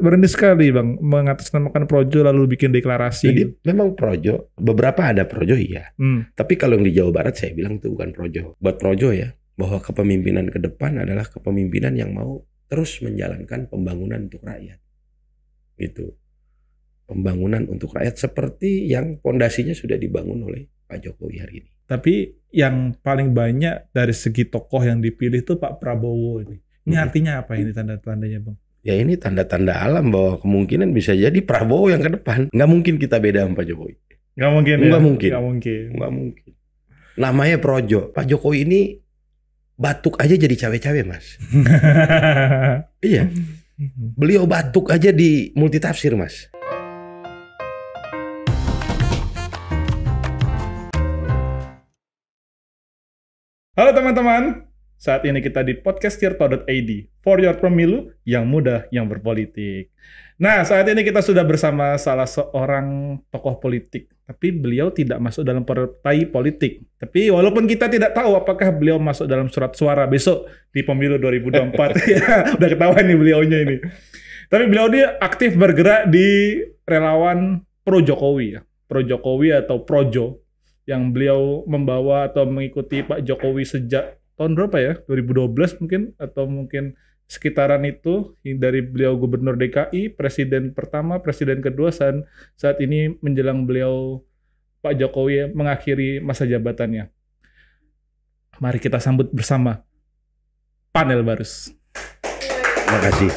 berani sekali bang mengatasnamakan projo lalu bikin deklarasi. Jadi gitu. memang projo beberapa ada projo iya. Hmm. Tapi kalau yang di Jawa Barat saya bilang itu bukan projo. Buat projo ya bahwa kepemimpinan ke depan adalah kepemimpinan yang mau terus menjalankan pembangunan untuk rakyat. Itu Pembangunan untuk rakyat seperti yang pondasinya sudah dibangun oleh Pak Jokowi hari ini. Tapi yang paling banyak dari segi tokoh yang dipilih itu Pak Prabowo ini. Ini artinya apa ini tanda-tandanya Bang? Ya ini tanda-tanda alam bahwa kemungkinan bisa jadi Prabowo yang ke depan. Nggak mungkin kita beda sama Pak Jokowi. Nggak mungkin ya? Nggak ya? mungkin. Nggak mungkin. Nggak mungkin. Namanya Projo. Pak Jokowi ini batuk aja jadi cawe-cawe mas. iya. Beliau batuk aja di multitafsir mas. Halo teman-teman, saat ini kita di podcast Tirto.id for your pemilu yang mudah yang berpolitik. Nah, saat ini kita sudah bersama salah seorang tokoh politik, tapi beliau tidak masuk dalam partai politik. Tapi walaupun kita tidak tahu apakah beliau masuk dalam surat suara besok di pemilu 2024. ya, udah ketawa nih beliaunya ini. Tapi beliau dia aktif bergerak di relawan pro Jokowi ya. Pro Jokowi atau Projo yang beliau membawa atau mengikuti Pak Jokowi sejak tahun berapa ya 2012 mungkin atau mungkin sekitaran itu dari beliau gubernur DKI presiden pertama presiden kedua saat saat ini menjelang beliau Pak Jokowi mengakhiri masa jabatannya mari kita sambut bersama panel barus terima kasih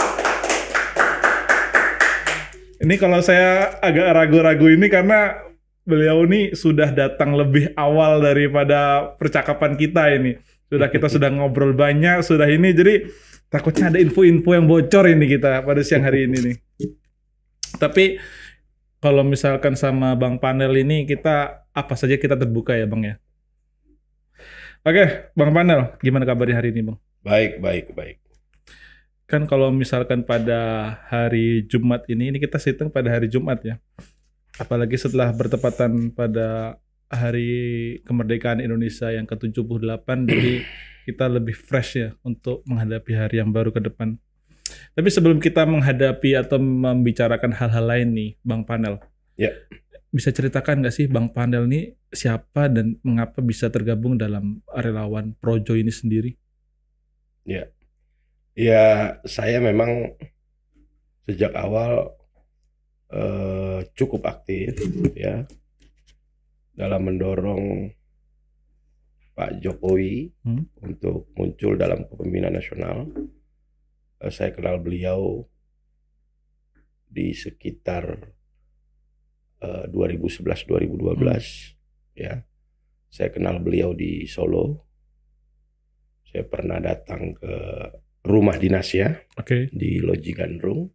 ini kalau saya agak ragu-ragu ini karena beliau ini sudah datang lebih awal daripada percakapan kita ini. Sudah kita sudah ngobrol banyak, sudah ini. Jadi takutnya ada info-info yang bocor ini kita pada siang hari ini nih. Tapi kalau misalkan sama Bang Panel ini kita apa saja kita terbuka ya Bang ya. Oke, Bang Panel, gimana kabarnya hari ini Bang? Baik, baik, baik kan kalau misalkan pada hari Jumat ini ini kita hitung pada hari Jumat ya apalagi setelah bertepatan pada hari kemerdekaan Indonesia yang ke-78 jadi kita lebih fresh ya untuk menghadapi hari yang baru ke depan. Tapi sebelum kita menghadapi atau membicarakan hal-hal lain nih Bang Panel. Ya. Bisa ceritakan gak sih Bang Panel ini siapa dan mengapa bisa tergabung dalam relawan Projo ini sendiri? Ya. Ya, saya memang sejak awal eh, cukup aktif ya dalam mendorong Pak Jokowi hmm? untuk muncul dalam kepemimpinan nasional. Eh, saya kenal beliau di sekitar uh, eh, 2011-2012 hmm. ya. Saya kenal beliau di Solo. Saya pernah datang ke rumah ya, okay. di Loji Gandrung.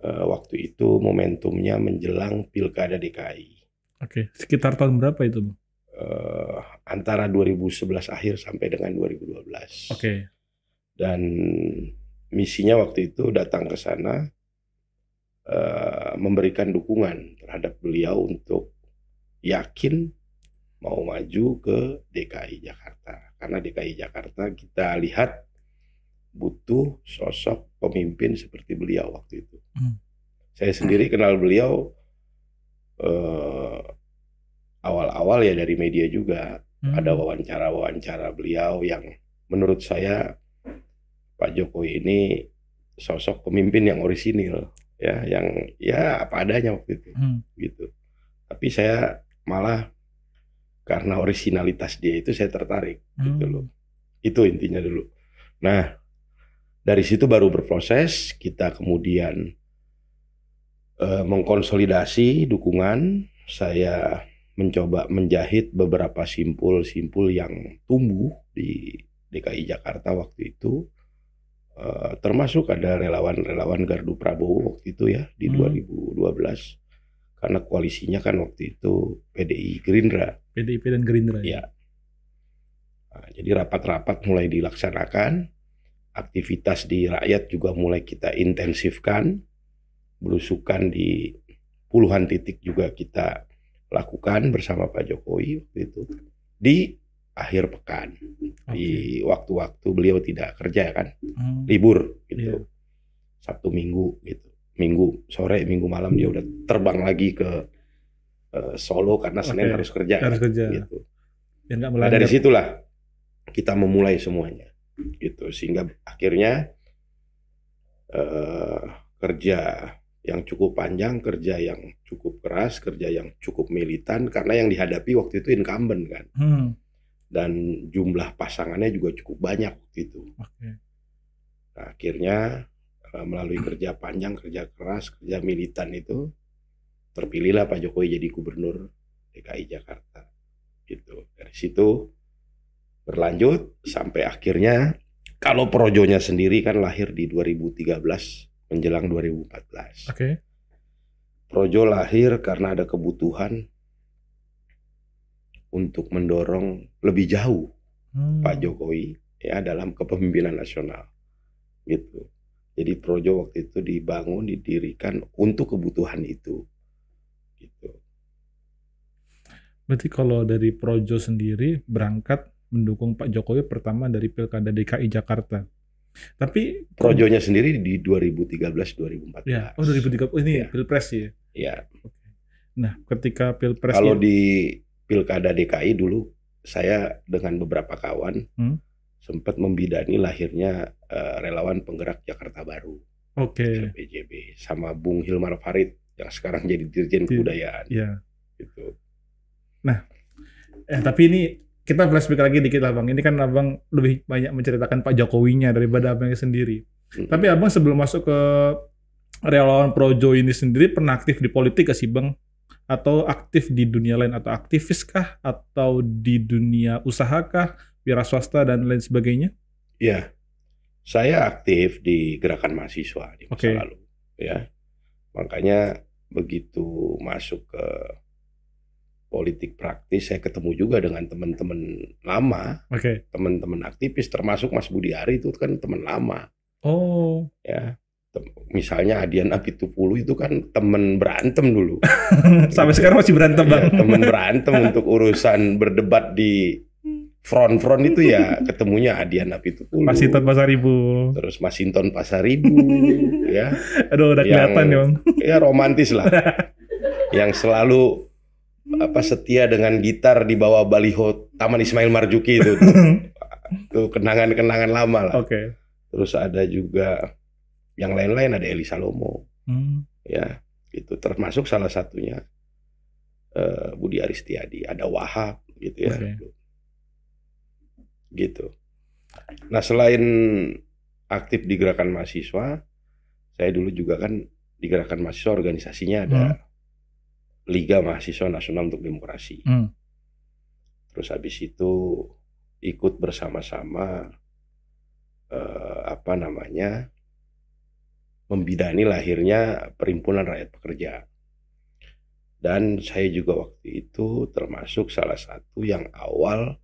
Uh, waktu itu momentumnya menjelang Pilkada DKI Oke, okay. sekitar tahun berapa itu, Uh, antara 2011 akhir sampai dengan 2012. Oke. Okay. Dan misinya waktu itu datang ke sana uh, memberikan dukungan terhadap beliau untuk yakin mau maju ke DKI Jakarta. Karena DKI Jakarta kita lihat butuh sosok pemimpin seperti beliau waktu itu. Hmm. Saya sendiri kenal beliau Eh, awal-awal ya dari media juga hmm. ada wawancara-wawancara beliau yang menurut saya Pak Jokowi ini sosok pemimpin yang orisinil ya yang ya apa adanya waktu itu hmm. gitu tapi saya malah karena orisinalitas dia itu saya tertarik gitu hmm. gitu loh itu intinya dulu nah dari situ baru berproses kita kemudian eh, mengkonsolidasi dukungan, saya mencoba menjahit beberapa simpul-simpul yang tumbuh di DKI Jakarta waktu itu. Uh, termasuk ada relawan-relawan Gardu Prabowo waktu itu ya di hmm. 2012 karena koalisinya kan waktu itu PDI Gerindra. PDIP dan Gerindra. Ya. Iya. Nah, jadi rapat-rapat mulai dilaksanakan, aktivitas di rakyat juga mulai kita intensifkan belusukan di puluhan titik juga kita lakukan bersama Pak Jokowi waktu itu di akhir pekan okay. di waktu-waktu beliau tidak kerja kan hmm. libur gitu yeah. Sabtu Minggu gitu Minggu sore Minggu malam dia udah terbang lagi ke uh, Solo karena Senin okay. harus kerja harus kerja gitu nah, dari situlah kita memulai semuanya gitu sehingga akhirnya uh, kerja yang cukup panjang, kerja yang cukup keras, kerja yang cukup militan karena yang dihadapi waktu itu incumbent kan. Hmm. Dan jumlah pasangannya juga cukup banyak waktu itu. Okay. Nah, akhirnya eh, melalui kerja panjang, kerja keras, kerja militan itu terpilihlah Pak Jokowi jadi gubernur DKI Jakarta. Gitu. Dari situ berlanjut sampai akhirnya kalau projonya sendiri kan lahir di 2013 menjelang 2014. Oke. Okay. Projo lahir karena ada kebutuhan untuk mendorong lebih jauh hmm. Pak Jokowi ya dalam kepemimpinan nasional gitu. Jadi Projo waktu itu dibangun didirikan untuk kebutuhan itu gitu. Berarti kalau dari Projo sendiri berangkat mendukung Pak Jokowi pertama dari Pilkada DKI Jakarta. Tapi projonya sendiri di 2013 2014. Ya, oh 2013 oh, ini ya. Pilpres ya. Iya. Nah, ketika Pilpres Kalau ya. di Pilkada DKI dulu saya dengan beberapa kawan hmm? sempat membidani lahirnya uh, relawan penggerak Jakarta Baru. Oke. Okay. PJB sama Bung Hilmar Farid yang sekarang jadi Dirjen Kebudayaan. Iya. Itu. Nah, eh tapi ini kita flashback lagi dikit lah bang. Ini kan abang lebih banyak menceritakan Pak Jokowinya daripada abangnya sendiri. Hmm. Tapi abang sebelum masuk ke relawan Projo ini sendiri pernah aktif di politik gak sih bang? Atau aktif di dunia lain atau aktivis kah? Atau di dunia usaha kah? Wira swasta dan lain sebagainya? Iya, saya aktif di gerakan mahasiswa di masa okay. lalu, ya. Makanya begitu masuk ke politik praktis saya ketemu juga dengan teman-teman lama, okay. teman-teman aktivis termasuk Mas Budi Ari itu kan teman lama. Oh. Ya, misalnya Adian Apitupulu itu kan temen berantem dulu. Sampai sekarang masih berantem iya, bang. Ya, temen berantem untuk urusan berdebat di front-front itu ya ketemunya Adian Apitupulu. Masinton Pasaribu. Terus Masinton Pasaribu, ya. Aduh udah kelihatan ya bang. Ya romantis lah. yang selalu apa setia dengan gitar di bawah baliho Taman Ismail Marzuki itu. itu kenangan-kenangan lama lah. Oke. Okay. Terus ada juga yang lain-lain ada Elisa Lomo Hmm. Ya, itu termasuk salah satunya uh, Budi Aristiadi, ada Wahab gitu ya. Okay. Gitu. Nah, selain aktif di gerakan mahasiswa, saya dulu juga kan di gerakan mahasiswa organisasinya ada hmm Liga iya. Mahasiswa Nasional untuk Demokrasi. Hmm. Terus habis itu ikut bersama-sama eh, apa namanya membidani lahirnya Perhimpunan Rakyat Pekerja. Dan saya juga waktu itu termasuk salah satu yang awal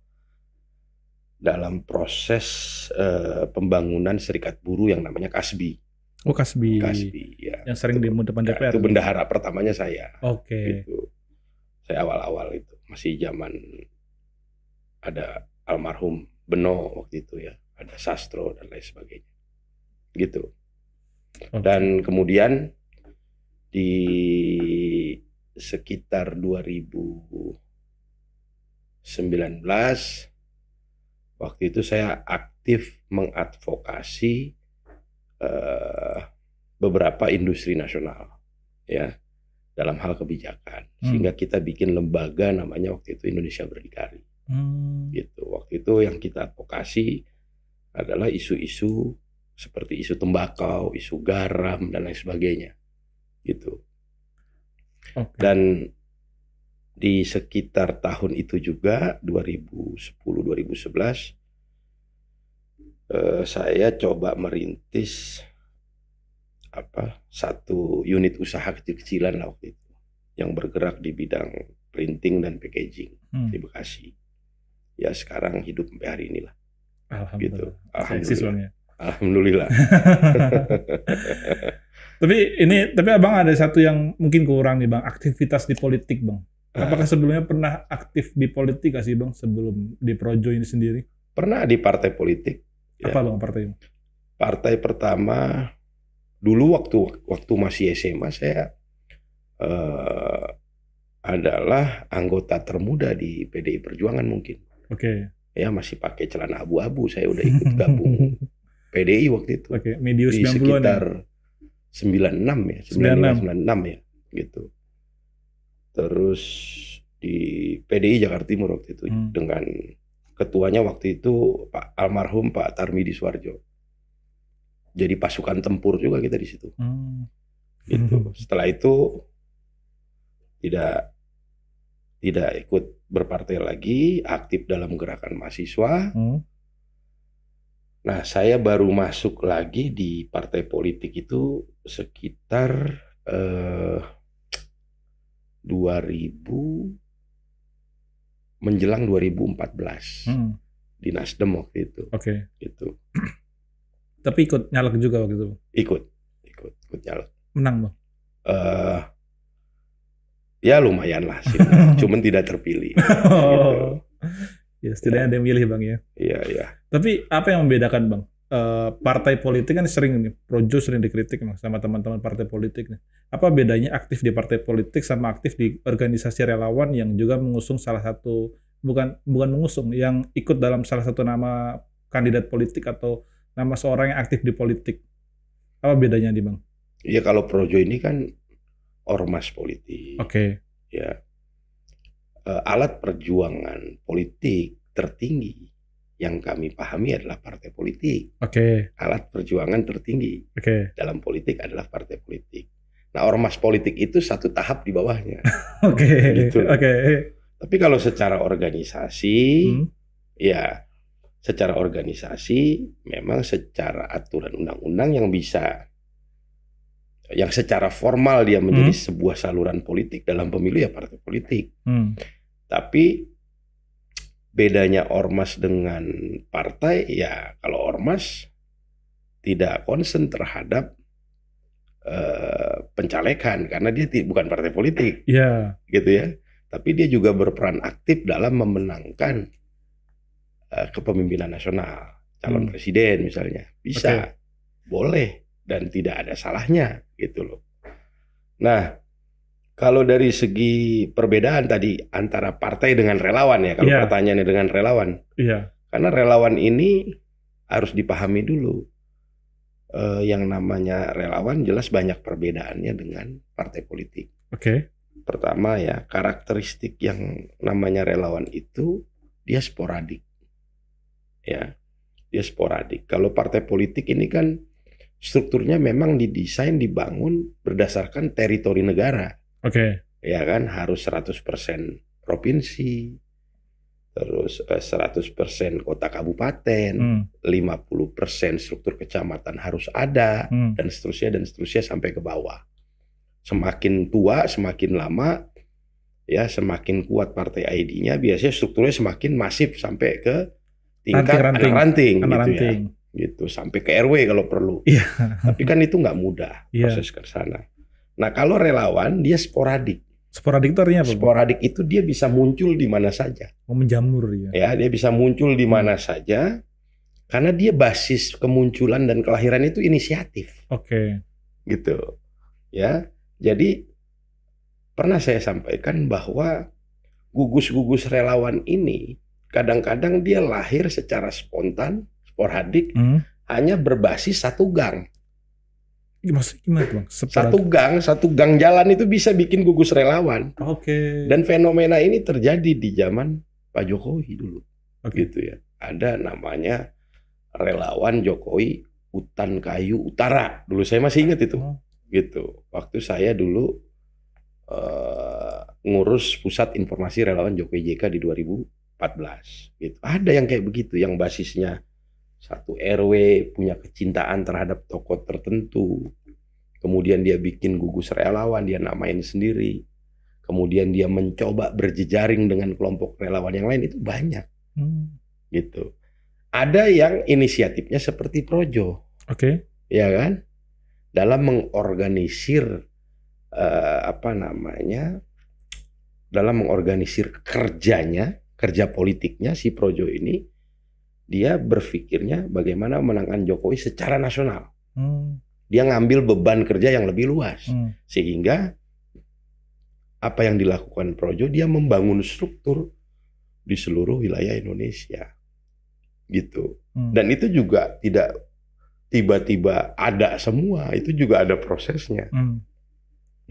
dalam proses eh, pembangunan serikat buruh yang namanya Kasbi. Oh Kasbi. Kasbi ya. Yang sering di demo depan ya, Itu bendahara pertamanya saya. Oke. Okay. Gitu. Saya awal-awal itu masih zaman ada almarhum Beno waktu itu ya, ada Sastro dan lain sebagainya. Gitu. Okay. Dan kemudian di sekitar 2019 waktu itu saya aktif mengadvokasi uh, beberapa industri nasional ya dalam hal kebijakan hmm. sehingga kita bikin lembaga namanya waktu itu Indonesia Berdikari hmm. gitu waktu itu yang kita advokasi adalah isu-isu seperti isu tembakau, isu garam dan lain sebagainya gitu okay. dan di sekitar tahun itu juga 2010 2011 eh, saya coba merintis apa satu unit usaha kecil-kecilan lah waktu itu yang bergerak di bidang printing dan packaging hmm. di Bekasi. Ya sekarang hidup sampai hari inilah. Alhamdulillah. Gitu. Alhamdulillah. Alhamdulillah. tapi ini tapi Abang ada satu yang mungkin kurang nih Bang, aktivitas di politik Bang. Ah. Apakah sebelumnya pernah aktif di politik gak sih Bang sebelum di Projo ini sendiri? Pernah di partai politik Ya. Apa bang partai? Partai pertama dulu waktu waktu masih SMA saya uh, adalah anggota termuda di PDI Perjuangan mungkin. Oke. Okay. Ya masih pakai celana abu-abu saya udah ikut gabung PDI waktu itu. Oke, okay. Medius di ya? sekitar ya? 96 ya, 96. 96 ya gitu. Terus di PDI Jakarta Timur waktu itu hmm. dengan ketuanya waktu itu Pak almarhum Pak Tarmidi Suwarjo. Jadi pasukan tempur juga kita di situ. Hmm. Gitu. Setelah itu tidak tidak ikut berpartai lagi, aktif dalam gerakan mahasiswa. Hmm. Nah, saya baru masuk lagi di partai politik itu sekitar eh, 2000 menjelang 2014 hmm. di Nasdem waktu itu. Oke. Okay. Itu. Tapi ikut nyalek juga waktu itu. Ikut, ikut, ikut nyalek. Menang bang? Uh, ya lumayan lah sih, cuman tidak terpilih. Oh. gitu. Ya setidaknya ya. ada yang milih bang ya. Iya iya. Tapi apa yang membedakan bang Eh, partai politik kan sering nih, Projo sering dikritik sama teman-teman partai politik. Nih. Apa bedanya aktif di partai politik sama aktif di organisasi relawan yang juga mengusung salah satu bukan bukan mengusung yang ikut dalam salah satu nama kandidat politik atau nama seorang yang aktif di politik. Apa bedanya nih Bang? Ya kalau Projo ini kan ormas politik. Oke. Okay. Ya. Eh, alat perjuangan politik tertinggi yang kami pahami adalah partai politik. Oke. Okay. Alat perjuangan tertinggi okay. dalam politik adalah partai politik. Nah, ormas politik itu satu tahap di bawahnya. Oke. okay. Gitu. Oke. Okay. Tapi kalau secara organisasi, hmm. ya secara organisasi memang secara aturan undang-undang yang bisa yang secara formal dia menjadi hmm. sebuah saluran politik dalam pemilu ya partai politik. Hmm. Tapi bedanya ormas dengan partai ya kalau ormas tidak konsen terhadap uh, pencalekan karena dia bukan partai politik. ya Gitu ya. Tapi dia juga berperan aktif dalam memenangkan uh, kepemimpinan nasional, calon hmm. presiden misalnya. Bisa. Okay. Boleh dan tidak ada salahnya gitu loh. Nah, kalau dari segi perbedaan tadi antara partai dengan relawan ya, kalau yeah. pertanyaannya dengan relawan. Yeah. Karena relawan ini harus dipahami dulu. uh, yang namanya relawan jelas banyak perbedaannya dengan partai politik. Oke. Okay. Pertama ya, karakteristik yang namanya relawan itu dia sporadik. Ya. Dia sporadik. Kalau partai politik ini kan strukturnya memang didesain dibangun berdasarkan teritori negara. Oke. Okay. Ya kan harus 100% provinsi, terus 100% eh, kota kabupaten, hmm. 50% struktur kecamatan harus ada hmm. dan seterusnya dan seterusnya sampai ke bawah. Semakin tua, semakin lama ya semakin kuat partai ID-nya biasanya strukturnya semakin masif sampai ke tingkat ranting, ranting, anak gitu ya. ranting, gitu ranting. ya. Gitu sampai ke RW kalau perlu. Yeah. Tapi kan itu nggak mudah yeah. proses ke sana. Nah kalau relawan dia sporadik. Sporadik itu artinya apa? Sporadik itu dia bisa muncul di mana saja. Oh, menjamur ya. Ya, dia bisa muncul di mana hmm. saja karena dia basis kemunculan dan kelahiran itu inisiatif. Oke. Okay. Gitu. Ya. Jadi pernah saya sampaikan bahwa gugus-gugus relawan ini kadang-kadang dia lahir secara spontan, sporadik, hmm. hanya berbasis satu gang maksudnya gimana bang? Satu gang, satu gang jalan itu bisa bikin gugus relawan. Oke. Okay. Dan fenomena ini terjadi di zaman Pak Jokowi dulu. Okay. Gitu ya. Ada namanya relawan Jokowi Hutan Kayu Utara. Dulu saya masih ingat itu. Oh. Gitu. Waktu saya dulu uh, ngurus pusat informasi relawan Jokowi JK di 2014. Gitu. Ada yang kayak begitu, yang basisnya satu RW punya kecintaan terhadap tokoh tertentu. Kemudian dia bikin gugus relawan, dia namain sendiri. Kemudian dia mencoba berjejaring dengan kelompok relawan yang lain itu banyak. Hmm. Gitu. Ada yang inisiatifnya seperti Projo. Oke. Okay. Ya kan? Dalam mengorganisir uh, apa namanya? Dalam mengorganisir kerjanya, kerja politiknya si Projo ini dia berpikirnya bagaimana menangkan Jokowi secara nasional. Hmm. Dia ngambil beban kerja yang lebih luas, hmm. sehingga apa yang dilakukan Projo dia membangun struktur di seluruh wilayah Indonesia, gitu. Hmm. Dan itu juga tidak tiba-tiba ada semua, itu juga ada prosesnya, hmm.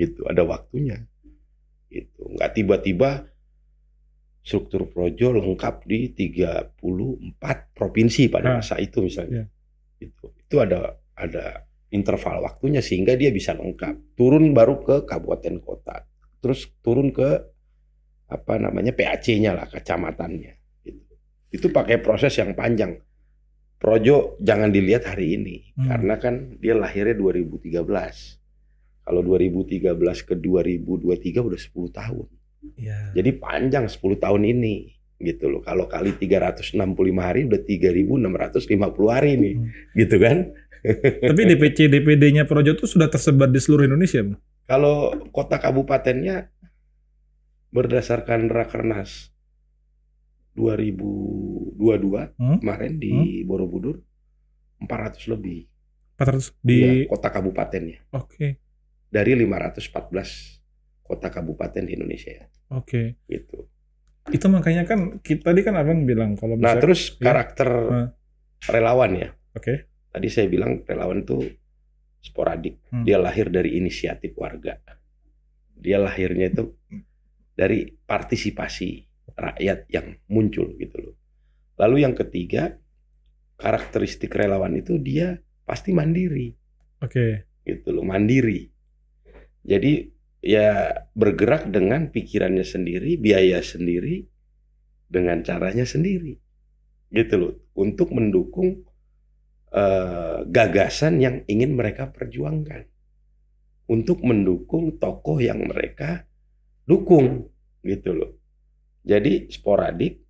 gitu. Ada waktunya, gitu. Nggak tiba-tiba struktur projo lengkap di 34 provinsi pada nah. masa itu misalnya. Iya. Itu itu ada ada interval waktunya sehingga dia bisa lengkap. Turun baru ke kabupaten kota. Terus turun ke apa namanya PAC-nya lah kecamatannya. Gitu. Itu pakai proses yang panjang. Projo jangan dilihat hari ini hmm. karena kan dia lahirnya 2013. Kalau 2013 ke 2023 udah 10 tahun. Ya. Jadi panjang 10 tahun ini gitu loh. Kalau kali 365 hari udah 3650 hari nih, hmm. gitu kan? Tapi DPC DPD-nya Projo itu sudah tersebar di seluruh Indonesia, bu? Kalau kota kabupatennya berdasarkan Rakernas 2022 hmm? kemarin di hmm? Borobudur 400 lebih. 400 di ya, kota kabupatennya. Oke. Okay. Dari 514 kota kabupaten di Indonesia ya. Oke. Okay. Gitu. Itu makanya kan kita tadi kan Abang bilang kalau Nah, terus iya. karakter nah. relawan ya. Oke. Okay. Tadi saya bilang relawan tuh sporadik. Hmm. Dia lahir dari inisiatif warga. Dia lahirnya itu dari partisipasi rakyat yang muncul gitu loh. Lalu yang ketiga, karakteristik relawan itu dia pasti mandiri. Oke. Okay. Gitu loh, mandiri. Jadi ya bergerak dengan pikirannya sendiri, biaya sendiri, dengan caranya sendiri, gitu loh, untuk mendukung uh, gagasan yang ingin mereka perjuangkan, untuk mendukung tokoh yang mereka dukung, gitu loh. Jadi sporadik,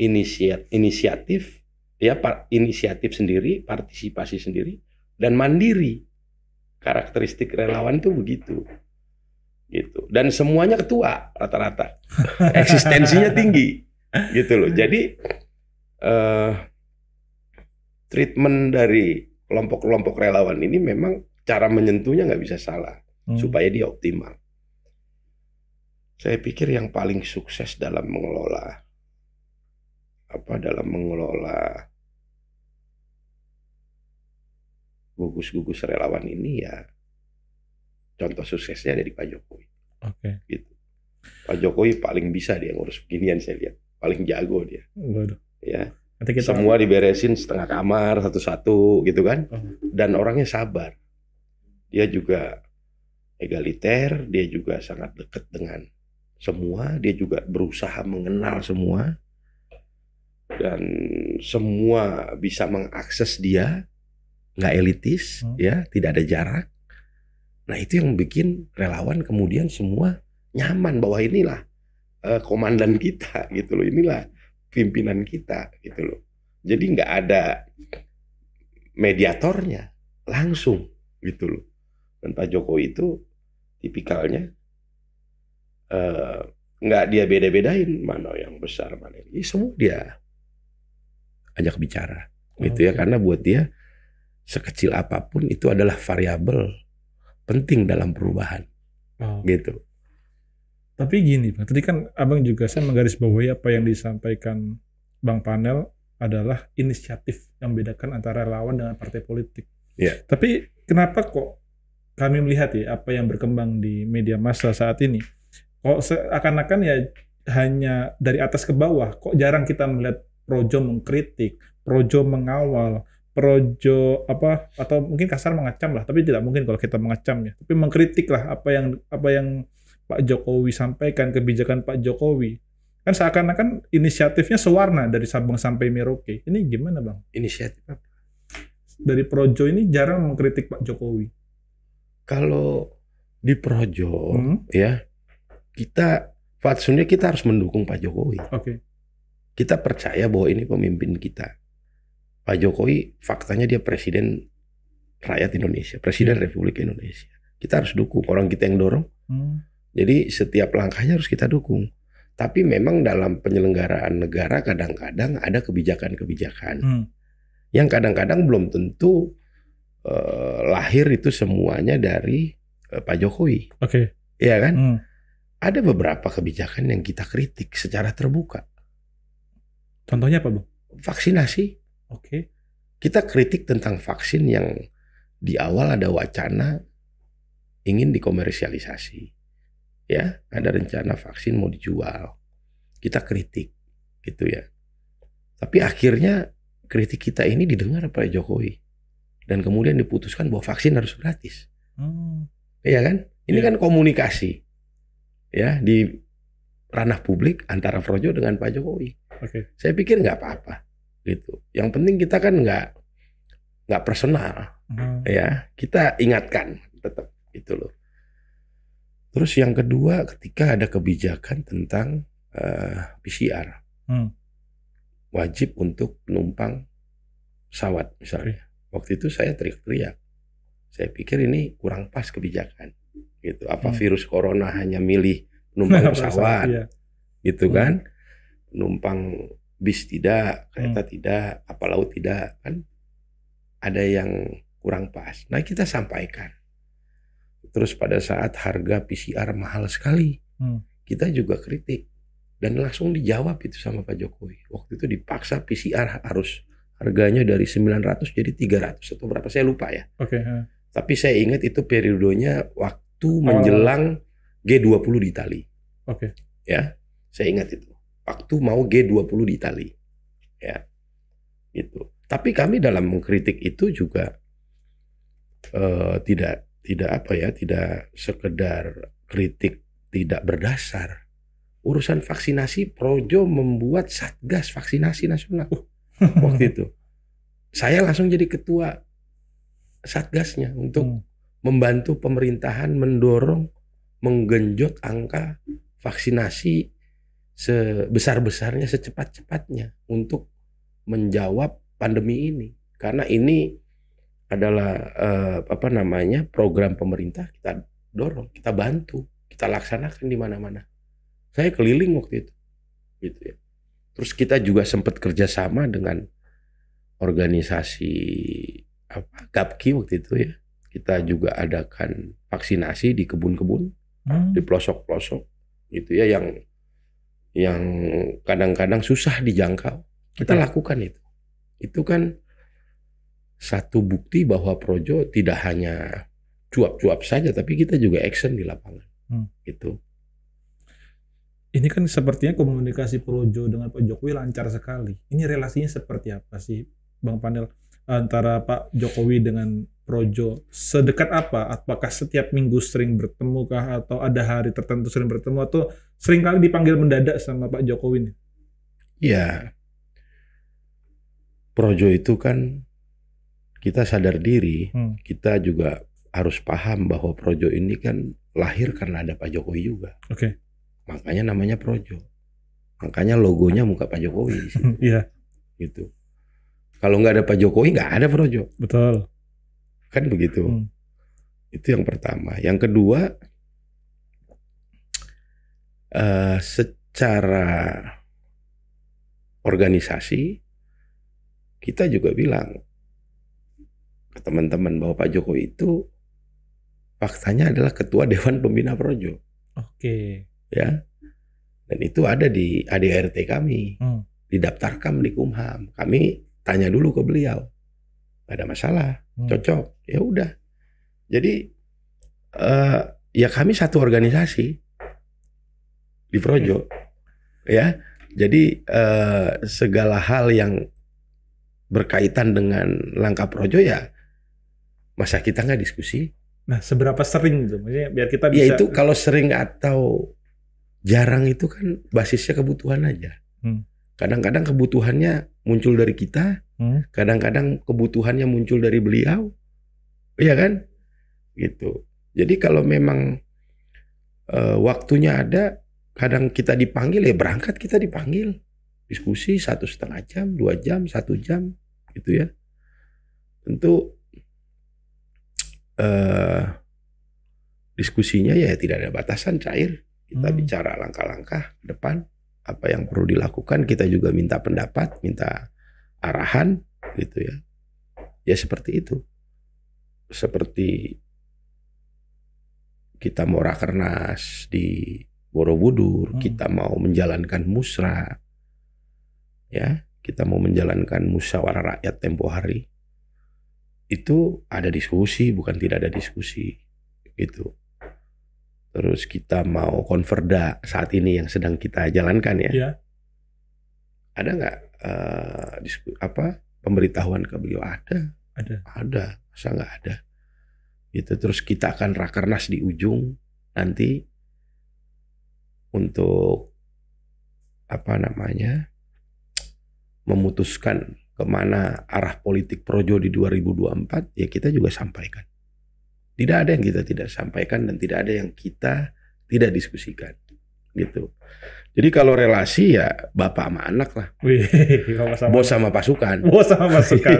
inisiat, inisiatif, ya par, inisiatif sendiri, partisipasi sendiri, dan mandiri. Karakteristik relawan itu begitu gitu dan semuanya ketua rata-rata eksistensinya tinggi gitu loh jadi uh, treatment dari kelompok-kelompok relawan ini memang cara menyentuhnya nggak bisa salah hmm. supaya dia optimal saya pikir yang paling sukses dalam mengelola apa dalam mengelola gugus-gugus relawan ini ya contoh suksesnya dari Pak Jokowi. Oke. Okay. Gitu. Pak Jokowi paling bisa dia ngurus beginian saya lihat, paling jago dia. Waduh. Ya. Nanti kita Semua diberesin setengah kamar satu-satu gitu kan. -huh. Oh. Dan orangnya sabar. Dia juga egaliter, dia juga sangat dekat dengan semua, dia juga berusaha mengenal semua dan semua bisa mengakses dia nggak elitis hmm. ya tidak ada jarak Nah itu yang bikin relawan kemudian semua nyaman bahwa inilah uh, komandan kita gitu loh, inilah pimpinan kita gitu loh. Jadi nggak ada mediatornya langsung gitu loh. Dan Pak Jokowi itu tipikalnya eh, nggak uh, dia beda-bedain mana yang besar mana ini semua dia ajak bicara gitu okay. ya karena buat dia sekecil apapun itu adalah variabel penting dalam perubahan. Oh. Gitu. Tapi gini Pak, tadi kan Abang juga saya menggarisbawahi apa yang disampaikan Bang Panel adalah inisiatif yang membedakan antara lawan dengan partai politik. Yeah. Tapi kenapa kok kami melihat ya apa yang berkembang di media massa saat ini? Kok seakan-akan ya hanya dari atas ke bawah, kok jarang kita melihat projo mengkritik, projo mengawal, projo apa atau mungkin kasar mengecam lah tapi tidak mungkin kalau kita mengecam ya tapi mengkritik lah apa yang apa yang Pak Jokowi sampaikan kebijakan Pak Jokowi kan seakan-akan inisiatifnya sewarna dari Sabang sampai Merauke ini gimana bang inisiatif apa dari projo ini jarang mengkritik Pak Jokowi kalau di projo hmm? ya kita fatsunnya kita harus mendukung Pak Jokowi. Oke. Okay. Kita percaya bahwa ini pemimpin kita. Pak Jokowi faktanya dia presiden rakyat Indonesia, presiden Republik Indonesia. Kita harus dukung orang kita yang dorong. Hmm. Jadi setiap langkahnya harus kita dukung. Tapi memang dalam penyelenggaraan negara kadang-kadang ada kebijakan-kebijakan hmm. yang kadang-kadang belum tentu uh, lahir itu semuanya dari uh, Pak Jokowi. Oke. Okay. Iya kan? Hmm. Ada beberapa kebijakan yang kita kritik secara terbuka. Contohnya apa, bu? Vaksinasi Oke. Okay. Kita kritik tentang vaksin yang di awal ada wacana ingin dikomersialisasi. Ya, ada rencana vaksin mau dijual. Kita kritik gitu ya. Tapi akhirnya kritik kita ini didengar Pak Jokowi dan kemudian diputuskan bahwa vaksin harus gratis. Hmm. Iya kan? Ini yeah. kan komunikasi ya di ranah publik antara Projo dengan Pak Jokowi. Okay. Saya pikir nggak apa-apa gitu. Yang penting kita kan nggak nggak personal hmm. ya. Kita ingatkan tetap gitu loh. Terus yang kedua ketika ada kebijakan tentang uh, eh, PCR. Hmm. Wajib untuk penumpang pesawat misalnya. Waktu itu saya teriak-teriak. Saya pikir ini kurang pas kebijakan gitu. Apa hmm. virus corona hanya milih penumpang pesawat? Iya. Gitu hmm. kan. Hmm. Penumpang bis tidak, kereta hmm. tidak, apalau laut tidak, kan ada yang kurang pas. Nah kita sampaikan. Terus pada saat harga PCR mahal sekali, hmm. kita juga kritik dan langsung dijawab itu sama Pak Jokowi. Waktu itu dipaksa PCR harus harganya dari 900 jadi 300 atau berapa saya lupa ya. Oke. Okay. Tapi saya ingat itu periodenya waktu menjelang G20 di Itali. Oke. Okay. Ya, saya ingat itu waktu mau G20 di Itali. Ya. Gitu. Tapi kami dalam mengkritik itu juga uh, tidak tidak apa ya, tidak sekedar kritik tidak berdasar. Urusan vaksinasi Projo membuat Satgas Vaksinasi Nasional. waktu itu. Saya langsung jadi ketua Satgasnya untuk hmm. membantu pemerintahan mendorong menggenjot angka vaksinasi sebesar-besarnya, secepat-cepatnya untuk menjawab pandemi ini. Karena ini adalah eh, apa namanya program pemerintah kita dorong, kita bantu, kita laksanakan di mana-mana. Saya keliling waktu itu, gitu ya. Terus kita juga sempat kerjasama dengan organisasi apa Gapki waktu itu ya. Kita juga adakan vaksinasi di kebun-kebun, hmm. di pelosok-pelosok, gitu ya, yang yang kadang-kadang susah dijangkau. Kita lakukan itu. Itu kan satu bukti bahwa Projo tidak hanya cuap-cuap saja, tapi kita juga action di lapangan. Hmm. Itu. Ini kan sepertinya komunikasi Projo dengan Pak Jokowi lancar sekali. Ini relasinya seperti apa sih, Bang Panel? Antara Pak Jokowi dengan Projo sedekat apa? Apakah setiap minggu sering bertemu kah atau ada hari tertentu sering bertemu atau seringkali dipanggil mendadak sama Pak Jokowi nih. Iya. Projo itu kan kita sadar diri, hmm. kita juga harus paham bahwa Projo ini kan lahir karena ada Pak Jokowi juga. Oke. Okay. Makanya namanya Projo. Makanya logonya muka Pak Jokowi. Iya. gitu. Kalau nggak ada Pak Jokowi nggak ada Projo. Betul. Kan begitu. Hmm. Itu yang pertama. Yang kedua Eh, secara organisasi kita juga bilang ke teman-teman bahwa Pak Jokowi itu faktanya adalah ketua Dewan Pembina Projo. Oke. Okay. Ya. Dan itu ada di ADRT kami. Hmm. Didaftarkan di Kumham. Kami tanya dulu ke beliau. Gak ada masalah, hmm. cocok. Ya udah. Jadi uh, ya kami satu organisasi di Projo ya jadi eh, segala hal yang berkaitan dengan langkah Projo ya masa kita nggak diskusi nah seberapa sering itu maksudnya biar kita ya, bisa ya itu kalau sering atau jarang itu kan basisnya kebutuhan aja hmm. kadang-kadang kebutuhannya muncul dari kita hmm. kadang-kadang kebutuhannya muncul dari beliau iya kan gitu jadi kalau memang uh, waktunya ada kadang kita dipanggil ya berangkat kita dipanggil diskusi satu setengah jam dua jam satu jam gitu ya tentu eh, diskusinya ya tidak ada batasan cair kita hmm. bicara langkah-langkah depan apa yang perlu dilakukan kita juga minta pendapat minta arahan gitu ya ya seperti itu seperti kita mau rakernas di Borobudur, hmm. kita mau menjalankan musra, ya, kita mau menjalankan musyawarah rakyat tempo hari, itu ada diskusi, bukan tidak ada diskusi, itu Terus kita mau konverda saat ini yang sedang kita jalankan ya. ya. Ada nggak uh, apa pemberitahuan ke beliau ada? Ada. Ada, masa nggak ada? itu Terus kita akan rakernas di ujung nanti untuk apa namanya memutuskan kemana arah politik projo di 2024 ya kita juga sampaikan. Tidak ada yang kita tidak sampaikan dan tidak ada yang kita tidak diskusikan gitu. Jadi kalau relasi ya bapak sama anak lah. Wih, sama Bos sama pasukan. Bos sama pasukan.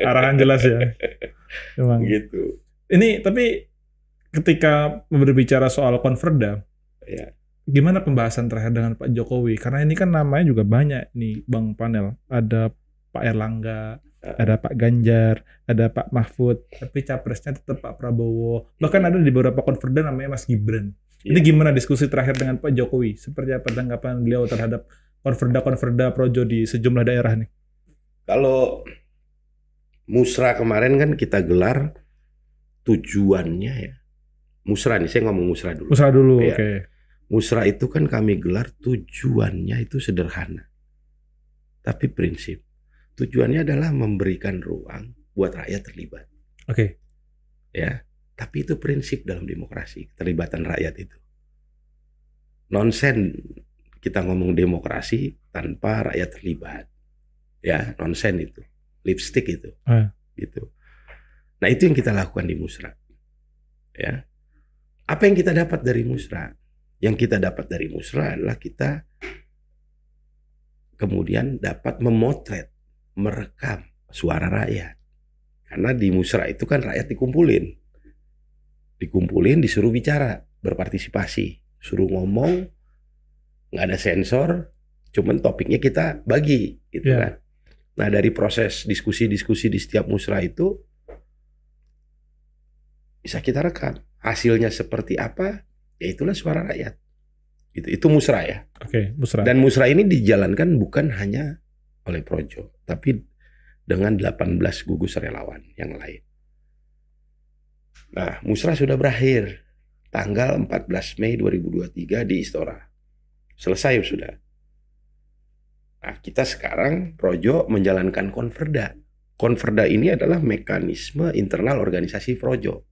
Arahan jelas ya. Memang. Gitu. Ini tapi ketika berbicara soal konverda, ya gimana pembahasan terakhir dengan Pak Jokowi karena ini kan namanya juga banyak nih Bang Panel ada Pak Erlangga ya. ada Pak Ganjar ada Pak Mahfud tapi capresnya tetap Pak Prabowo bahkan ada di beberapa konferden namanya Mas Gibran Ini ini iya. gimana diskusi terakhir dengan Pak Jokowi seperti apa tanggapan beliau terhadap konferda-konferda projo di sejumlah daerah nih kalau musra kemarin kan kita gelar tujuannya ya Musra nih, saya ngomong Musra dulu. Musra dulu, ya. oke. Okay. Musra itu kan kami gelar tujuannya itu sederhana. Tapi prinsip. Tujuannya adalah memberikan ruang buat rakyat terlibat. Oke. Okay. Ya, tapi itu prinsip dalam demokrasi, terlibatan rakyat itu. Nonsen kita ngomong demokrasi tanpa rakyat terlibat. Ya, nonsen itu. Lipstick itu. Eh. Gitu. Nah, itu yang kita lakukan di Musra, Ya. Apa yang kita dapat dari musra? Yang kita dapat dari musra adalah kita kemudian dapat memotret, merekam suara rakyat. Karena di musra itu kan rakyat dikumpulin. Dikumpulin, disuruh bicara, berpartisipasi, suruh ngomong, nggak ada sensor, cuman topiknya kita bagi gitu yeah. kan. Nah, dari proses diskusi-diskusi di setiap musra itu bisa kita rekam hasilnya seperti apa, ya itulah suara rakyat. Itu, itu musrah ya. Oke, okay, musra Dan musra ini dijalankan bukan hanya oleh Projo, tapi dengan 18 gugus relawan yang lain. Nah, musra sudah berakhir tanggal 14 Mei 2023 di Istora. Selesai sudah. Nah, kita sekarang Projo menjalankan konverda. Konverda ini adalah mekanisme internal organisasi Projo.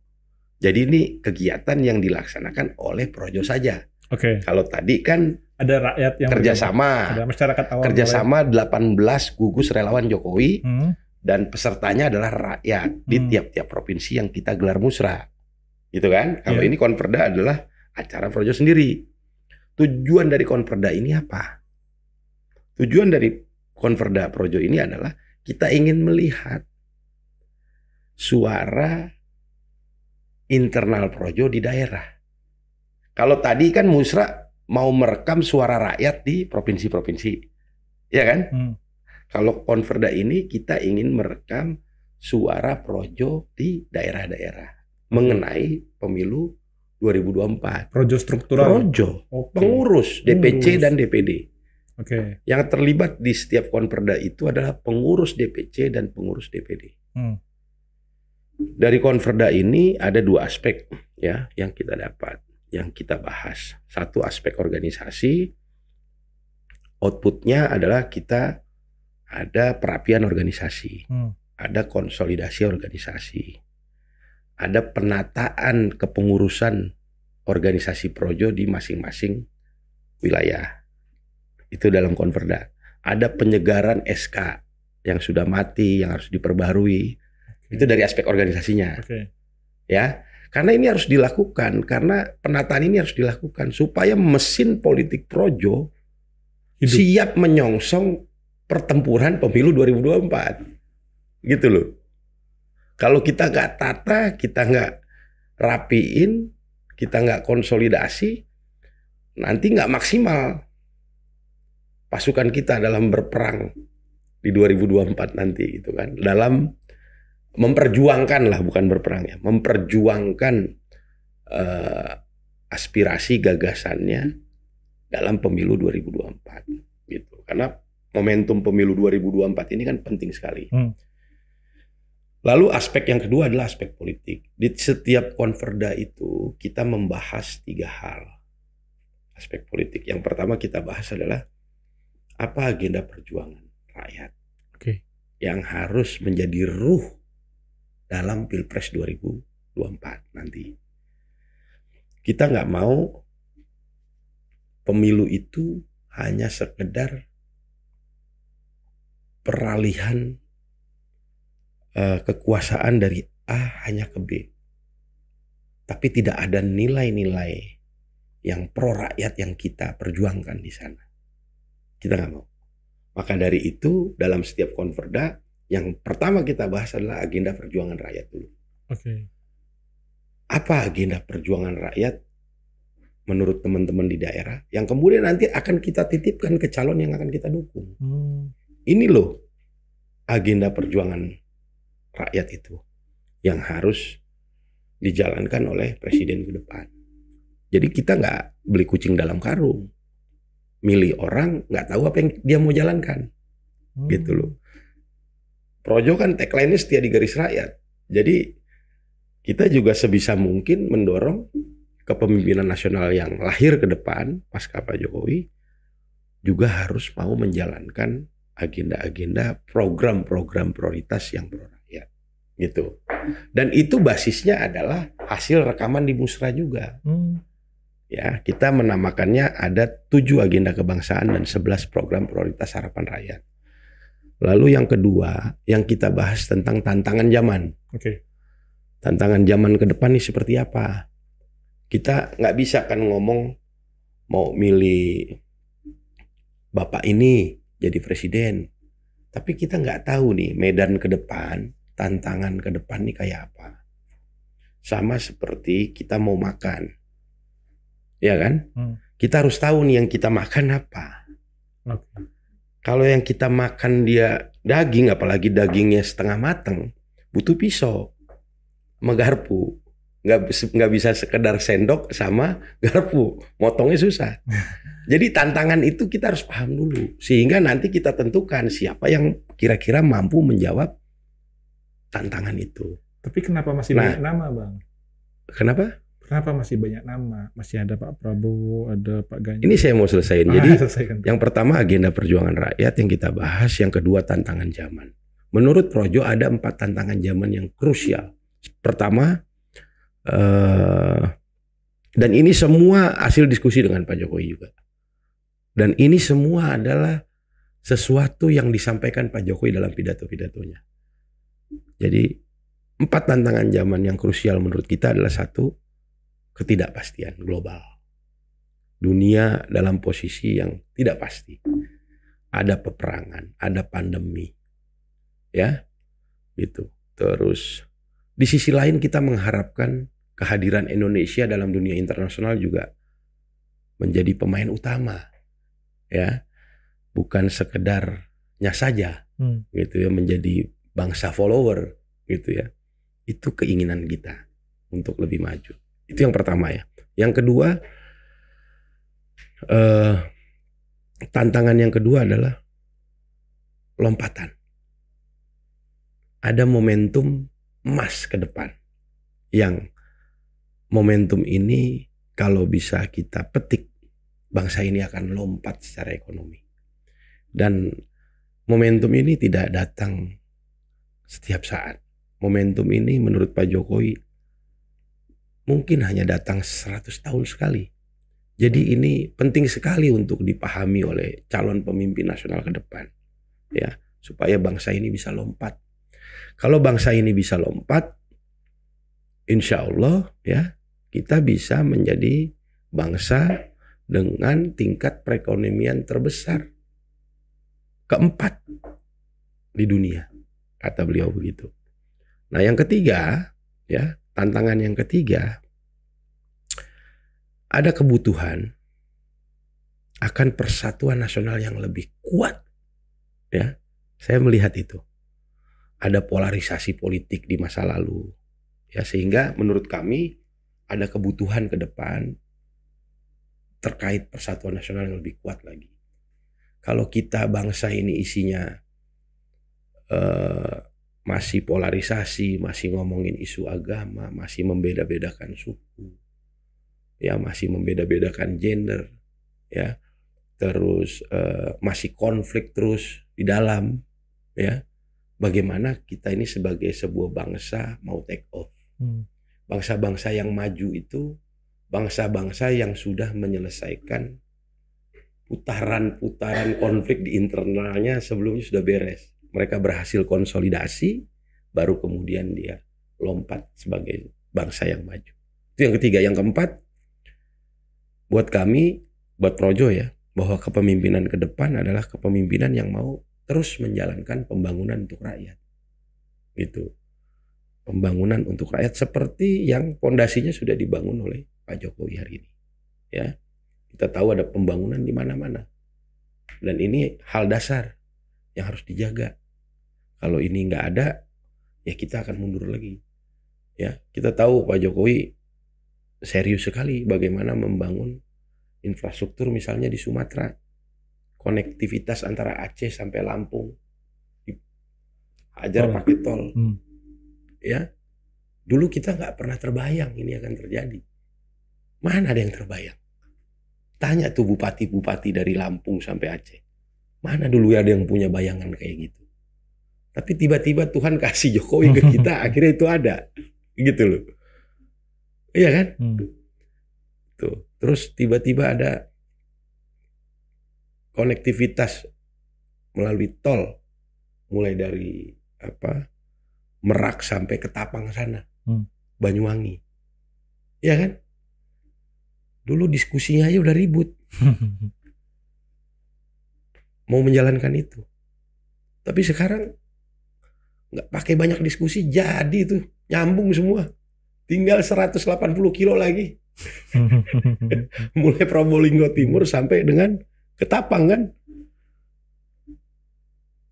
Jadi ini kegiatan yang dilaksanakan oleh projo saja. Oke. Okay. Kalau tadi kan ada rakyat yang kerjasama, ada masyarakat awam kerjasama mulai. 18 gugus relawan Jokowi hmm. dan pesertanya adalah rakyat di hmm. tiap-tiap provinsi yang kita gelar musra, gitu kan? Kalau yeah. ini konverda adalah acara projo sendiri. Tujuan dari konverda ini apa? Tujuan dari konverda projo ini adalah kita ingin melihat suara internal projo di daerah. Kalau tadi kan Musra mau merekam suara rakyat di provinsi-provinsi. Ya kan? Hmm. Kalau Konverda ini kita ingin merekam suara projo di daerah-daerah mengenai pemilu 2024. Projo struktural. Projo. Okay. Pengurus DPC pengurus. dan DPD. Oke. Okay. Yang terlibat di setiap konverda itu adalah pengurus DPC dan pengurus DPD. Hmm. Dari konverda ini ada dua aspek ya yang kita dapat, yang kita bahas. Satu aspek organisasi, outputnya adalah kita ada perapian organisasi, hmm. ada konsolidasi organisasi, ada penataan kepengurusan organisasi projo di masing-masing wilayah. Itu dalam konverda. Ada penyegaran SK yang sudah mati yang harus diperbarui Okay. Itu dari aspek organisasinya. Okay. Ya. Karena ini harus dilakukan karena penataan ini harus dilakukan supaya mesin politik projo Hidup. siap menyongsong pertempuran pemilu 2024. Gitu loh. Kalau kita nggak tata, kita nggak rapiin, kita nggak konsolidasi, nanti nggak maksimal pasukan kita dalam berperang di 2024 nanti gitu kan dalam memperjuangkan lah bukan berperang ya, memperjuangkan uh, aspirasi gagasannya dalam pemilu 2024 gitu. Karena momentum pemilu 2024 ini kan penting sekali. Hmm. Lalu aspek yang kedua adalah aspek politik. Di setiap konverda itu kita membahas tiga hal. Aspek politik. Yang pertama kita bahas adalah apa agenda perjuangan rakyat. Okay. Yang harus menjadi ruh dalam Pilpres 2024 nanti. Kita nggak mau pemilu itu hanya sekedar peralihan uh, kekuasaan dari A hanya ke B. Tapi tidak ada nilai-nilai yang pro rakyat yang kita perjuangkan di sana. Kita nggak mau. Maka dari itu dalam setiap konverda yang pertama kita bahas adalah agenda perjuangan rakyat dulu. Oke. Okay. Apa agenda perjuangan rakyat menurut teman-teman di daerah yang kemudian nanti akan kita titipkan ke calon yang akan kita dukung. Hmm. Ini loh agenda perjuangan rakyat itu yang harus dijalankan oleh presiden ke depan. Jadi kita nggak beli kucing dalam karung. Milih orang nggak tahu apa yang dia mau jalankan. Hmm. Gitu loh. Projo kan tagline-nya setia di garis rakyat. Jadi kita juga sebisa mungkin mendorong kepemimpinan nasional yang lahir ke depan pasca Pak Jokowi juga harus mau menjalankan agenda-agenda program-program prioritas yang pro gitu. Dan itu basisnya adalah hasil rekaman di Musra juga. Hmm. Ya, kita menamakannya ada tujuh agenda kebangsaan dan sebelas program prioritas harapan rakyat. Lalu yang kedua, yang kita bahas tentang tantangan zaman. Oke. Okay. Tantangan zaman ke depan nih seperti apa? Kita nggak bisa kan ngomong mau milih bapak ini jadi presiden. Tapi kita nggak tahu nih medan ke depan, tantangan ke depan nih kayak apa. Sama seperti kita mau makan. Ya kan? Hmm. Kita harus tahu nih yang kita makan apa. Okay kalau yang kita makan dia daging, apalagi dagingnya setengah matang, butuh pisau sama garpu. Nggak, nggak bisa sekedar sendok sama garpu. Motongnya susah. Jadi tantangan itu kita harus paham dulu. Sehingga nanti kita tentukan siapa yang kira-kira mampu menjawab tantangan itu. Tapi kenapa masih nah, banyak nama Bang? Kenapa? Kenapa masih banyak nama? Masih ada Pak Prabowo, ada Pak Ganjar. Ini saya mau selesaikan. Ah, Jadi selesaikan. yang pertama agenda perjuangan rakyat yang kita bahas, yang kedua tantangan zaman. Menurut Projo ada empat tantangan zaman yang krusial. Pertama, eh, dan ini semua hasil diskusi dengan Pak Jokowi juga. Dan ini semua adalah sesuatu yang disampaikan Pak Jokowi dalam pidato-pidatonya. Jadi empat tantangan zaman yang krusial menurut kita adalah satu, ketidakpastian global. Dunia dalam posisi yang tidak pasti. Ada peperangan, ada pandemi. Ya. Itu. Terus di sisi lain kita mengharapkan kehadiran Indonesia dalam dunia internasional juga menjadi pemain utama. Ya. Bukan sekedarnya saja hmm. gitu ya menjadi bangsa follower gitu ya. Itu keinginan kita untuk lebih maju. Itu yang pertama ya. Yang kedua, eh, tantangan yang kedua adalah lompatan. Ada momentum emas ke depan. Yang momentum ini kalau bisa kita petik, bangsa ini akan lompat secara ekonomi. Dan momentum ini tidak datang setiap saat. Momentum ini menurut Pak Jokowi mungkin hanya datang 100 tahun sekali. Jadi ini penting sekali untuk dipahami oleh calon pemimpin nasional ke depan. Ya, supaya bangsa ini bisa lompat. Kalau bangsa ini bisa lompat, insya Allah ya kita bisa menjadi bangsa dengan tingkat perekonomian terbesar keempat di dunia kata beliau begitu. Nah yang ketiga ya Tantangan yang ketiga, ada kebutuhan akan persatuan nasional yang lebih kuat. Ya, saya melihat itu. Ada polarisasi politik di masa lalu. Ya, sehingga menurut kami ada kebutuhan ke depan terkait persatuan nasional yang lebih kuat lagi. Kalau kita bangsa ini isinya eh, masih polarisasi, masih ngomongin isu agama, masih membeda-bedakan suku, ya masih membeda-bedakan gender, ya terus eh, masih konflik terus di dalam, ya bagaimana kita ini sebagai sebuah bangsa mau take off, hmm. bangsa-bangsa yang maju itu bangsa-bangsa yang sudah menyelesaikan putaran-putaran konflik di internalnya sebelumnya sudah beres mereka berhasil konsolidasi, baru kemudian dia lompat sebagai bangsa yang maju. Itu yang ketiga. Yang keempat, buat kami, buat Projo ya, bahwa kepemimpinan ke depan adalah kepemimpinan yang mau terus menjalankan pembangunan untuk rakyat. Gitu. Pembangunan untuk rakyat seperti yang pondasinya sudah dibangun oleh Pak Jokowi hari ini. Ya. Kita tahu ada pembangunan di mana-mana. Dan ini hal dasar yang harus dijaga. Kalau ini nggak ada, ya kita akan mundur lagi. Ya, kita tahu Pak Jokowi serius sekali bagaimana membangun infrastruktur misalnya di Sumatera. Konektivitas antara Aceh sampai Lampung. ajar pakai tol. Hmm. Ya. Dulu kita nggak pernah terbayang ini akan terjadi. Mana ada yang terbayang? Tanya tuh bupati-bupati dari Lampung sampai Aceh. Mana dulu ada yang punya bayangan kayak gitu? Tapi tiba-tiba Tuhan kasih Jokowi ke kita, akhirnya itu ada. Gitu loh. Iya kan? Hmm. Tuh. Terus tiba-tiba ada konektivitas melalui tol mulai dari apa Merak sampai ke Tapang sana. Hmm. Banyuwangi. Iya kan? Dulu diskusinya aja udah ribut. Mau menjalankan itu. Tapi sekarang nggak pakai banyak diskusi jadi itu nyambung semua tinggal 180 kilo lagi mulai Probolinggo Timur sampai dengan Ketapang kan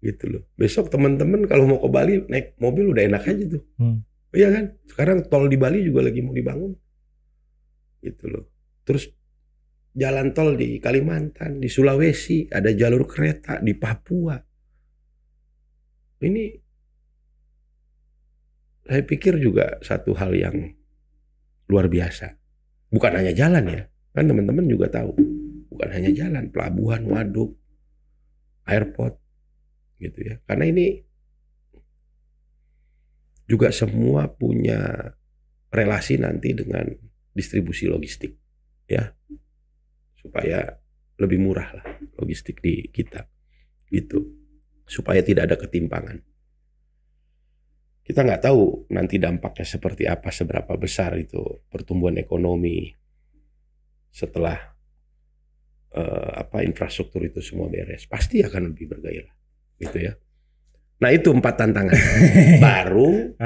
gitu loh besok teman-teman kalau mau ke Bali naik mobil udah enak aja tuh hmm. iya kan sekarang tol di Bali juga lagi mau dibangun gitu loh terus jalan tol di Kalimantan di Sulawesi ada jalur kereta di Papua ini saya pikir juga satu hal yang luar biasa. Bukan hanya jalan ya, kan teman-teman juga tahu. Bukan hanya jalan, pelabuhan, waduk, airport, gitu ya. Karena ini juga semua punya relasi nanti dengan distribusi logistik, ya, supaya lebih murah lah logistik di kita, gitu, supaya tidak ada ketimpangan kita nggak tahu nanti dampaknya seperti apa, seberapa besar itu pertumbuhan ekonomi setelah uh, apa infrastruktur itu semua beres, pasti akan lebih bergairah, gitu ya. Nah itu empat tantangan. baru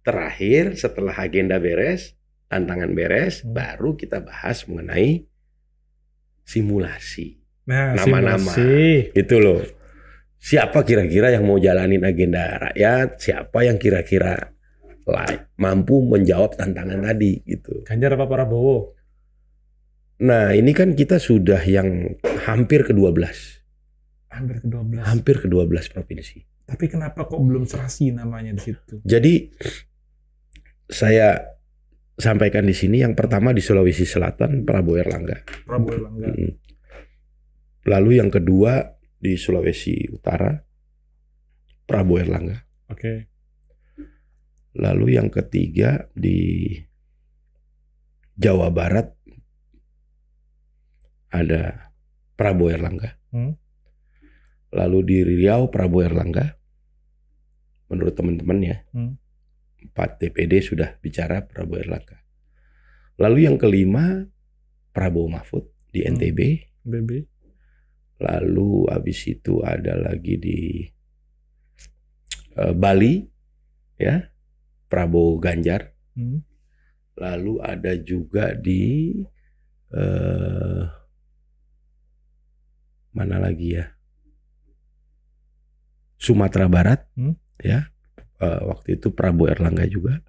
terakhir setelah agenda beres, tantangan beres, hmm. baru kita bahas mengenai simulasi. Nah, nama-nama, nah, itu loh siapa kira-kira yang mau jalanin agenda rakyat, siapa yang kira-kira mampu menjawab tantangan tadi gitu. Ganjar apa Prabowo? Nah ini kan kita sudah yang hampir ke-12. Hampir ke-12? Hampir ke-12 provinsi. Tapi kenapa kok belum serasi namanya di situ? Jadi saya sampaikan di sini yang pertama di Sulawesi Selatan Prabowo Erlangga. Prabowo Erlangga. Lalu yang kedua di Sulawesi Utara, Prabowo Erlangga. Oke. Okay. Lalu yang ketiga di Jawa Barat ada Prabowo Erlangga. Hmm. Lalu di Riau Prabowo Erlangga. Menurut teman-temannya. Hmm. 4 DPD sudah bicara Prabowo Erlangga. Lalu yang kelima Prabowo Mahfud di NTB. Hmm lalu habis itu ada lagi di uh, Bali ya Prabowo Ganjar hmm. lalu ada juga di uh, mana lagi ya Sumatera Barat hmm. ya uh, waktu itu Prabowo Erlangga juga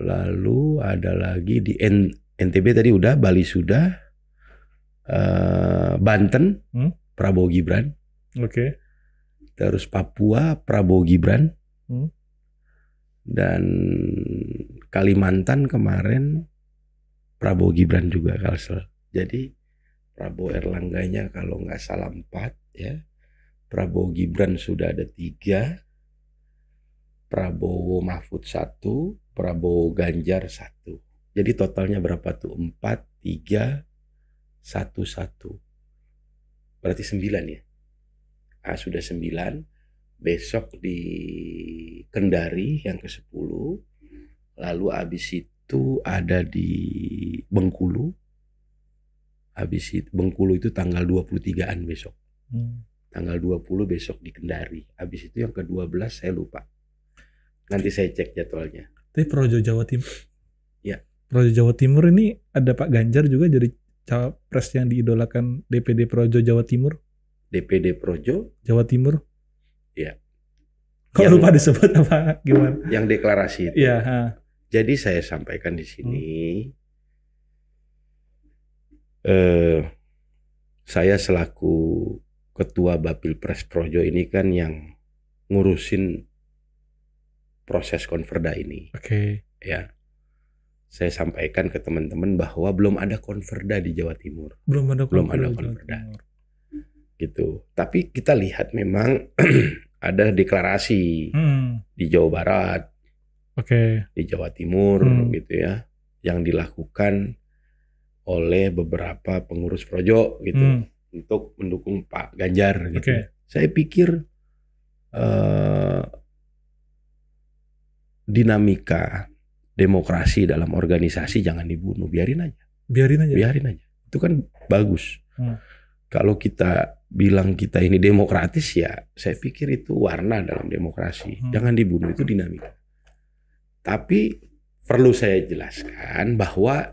lalu ada lagi di N NTB tadi udah Bali sudah Eh, Banten hmm? Prabowo Gibran. Oke. Okay. Terus Papua Prabowo Gibran. Hmm? Dan Kalimantan kemarin Prabowo Gibran juga Kalsel. Jadi Prabowo Erlangganya kalau nggak salah empat ya. Prabowo Gibran sudah ada tiga. Prabowo Mahfud satu. Prabowo Ganjar satu. Jadi totalnya berapa tuh? Empat, tiga, satu satu berarti sembilan ya ah, sudah sembilan besok di Kendari yang ke sepuluh lalu abis itu ada di Bengkulu habis itu Bengkulu itu tanggal 23-an besok. Hmm. Tanggal 20 besok di Kendari. Habis itu yang ke-12 saya lupa. Nanti saya cek jadwalnya. Tapi Projo Jawa Timur. Ya. Projo Jawa Timur ini ada Pak Ganjar juga jadi cawapres yang diidolakan DPD Projo Jawa Timur? DPD Projo Jawa Timur? Iya. Kok yang, lupa disebut apa gimana? Yang deklarasi itu. Iya, Jadi saya sampaikan di sini hmm. eh saya selaku ketua Pres Projo ini kan yang ngurusin proses konverda ini. Oke. Okay. Ya saya sampaikan ke teman-teman bahwa belum ada konverda di Jawa Timur. Belum ada konverda. Belum ada konverda. Gitu. Tapi kita lihat memang ada deklarasi hmm. di Jawa Barat. Oke. Okay. Di Jawa Timur hmm. gitu ya yang dilakukan oleh beberapa pengurus projo gitu hmm. untuk mendukung Pak Ganjar gitu. Okay. Saya pikir uh, dinamika demokrasi dalam organisasi jangan dibunuh, biarin aja. Biarin aja. Biarin aja. Itu kan bagus. Hmm. Kalau kita bilang kita ini demokratis ya, saya pikir itu warna dalam demokrasi. Hmm. Jangan dibunuh itu dinamika. Tapi perlu saya jelaskan bahwa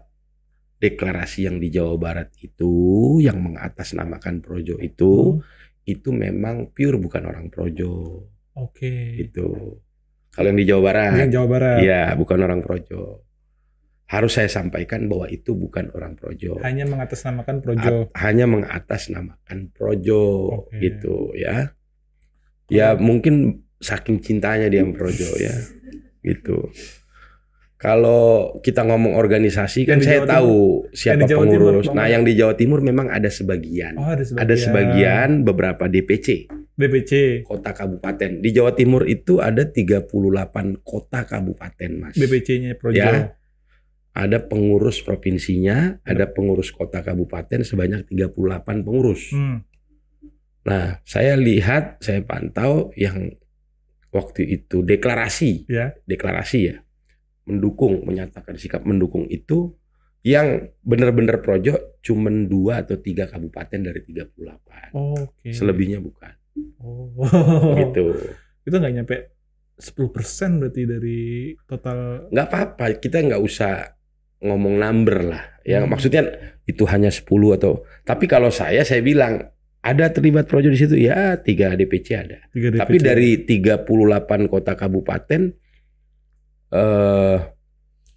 deklarasi yang di Jawa Barat itu yang mengatasnamakan Projo itu hmm. itu memang pure bukan orang Projo. Oke. Okay. Itu kalau yang di Jawa Barat. Yang Jawa Barat. Iya, bukan orang Projo. Harus saya sampaikan bahwa itu bukan orang Projo. Hanya mengatasnamakan Projo. A hanya mengatasnamakan Projo okay. gitu ya. Ya mungkin saking cintanya dia yang Projo ya. Gitu kalau kita ngomong organisasi kan yang kan saya Jawa tahu siapa yang pengurus. Timur, nah, yang di Jawa Timur memang ada sebagian. Oh, ada sebagian. Ada sebagian beberapa DPC. DPC. Kota kabupaten. Di Jawa Timur itu ada 38 kota kabupaten, Mas. DPC-nya Projo. Ya. Ada pengurus provinsinya, ada pengurus kota kabupaten sebanyak 38 pengurus. Hmm. Nah, saya lihat, saya pantau yang waktu itu deklarasi. Ya. Deklarasi ya mendukung menyatakan sikap mendukung itu yang benar-benar projo cuman dua atau tiga kabupaten dari 38 oh, okay. selebihnya bukan oh. gitu itu nggak nyampe 10% berarti dari total nggak apa-apa kita nggak usah ngomong number lah ya hmm. maksudnya itu hanya 10 atau tapi kalau saya saya bilang ada terlibat projo di situ ya tiga DPC ada 3 DPC. tapi dari 38 kota kabupaten uh,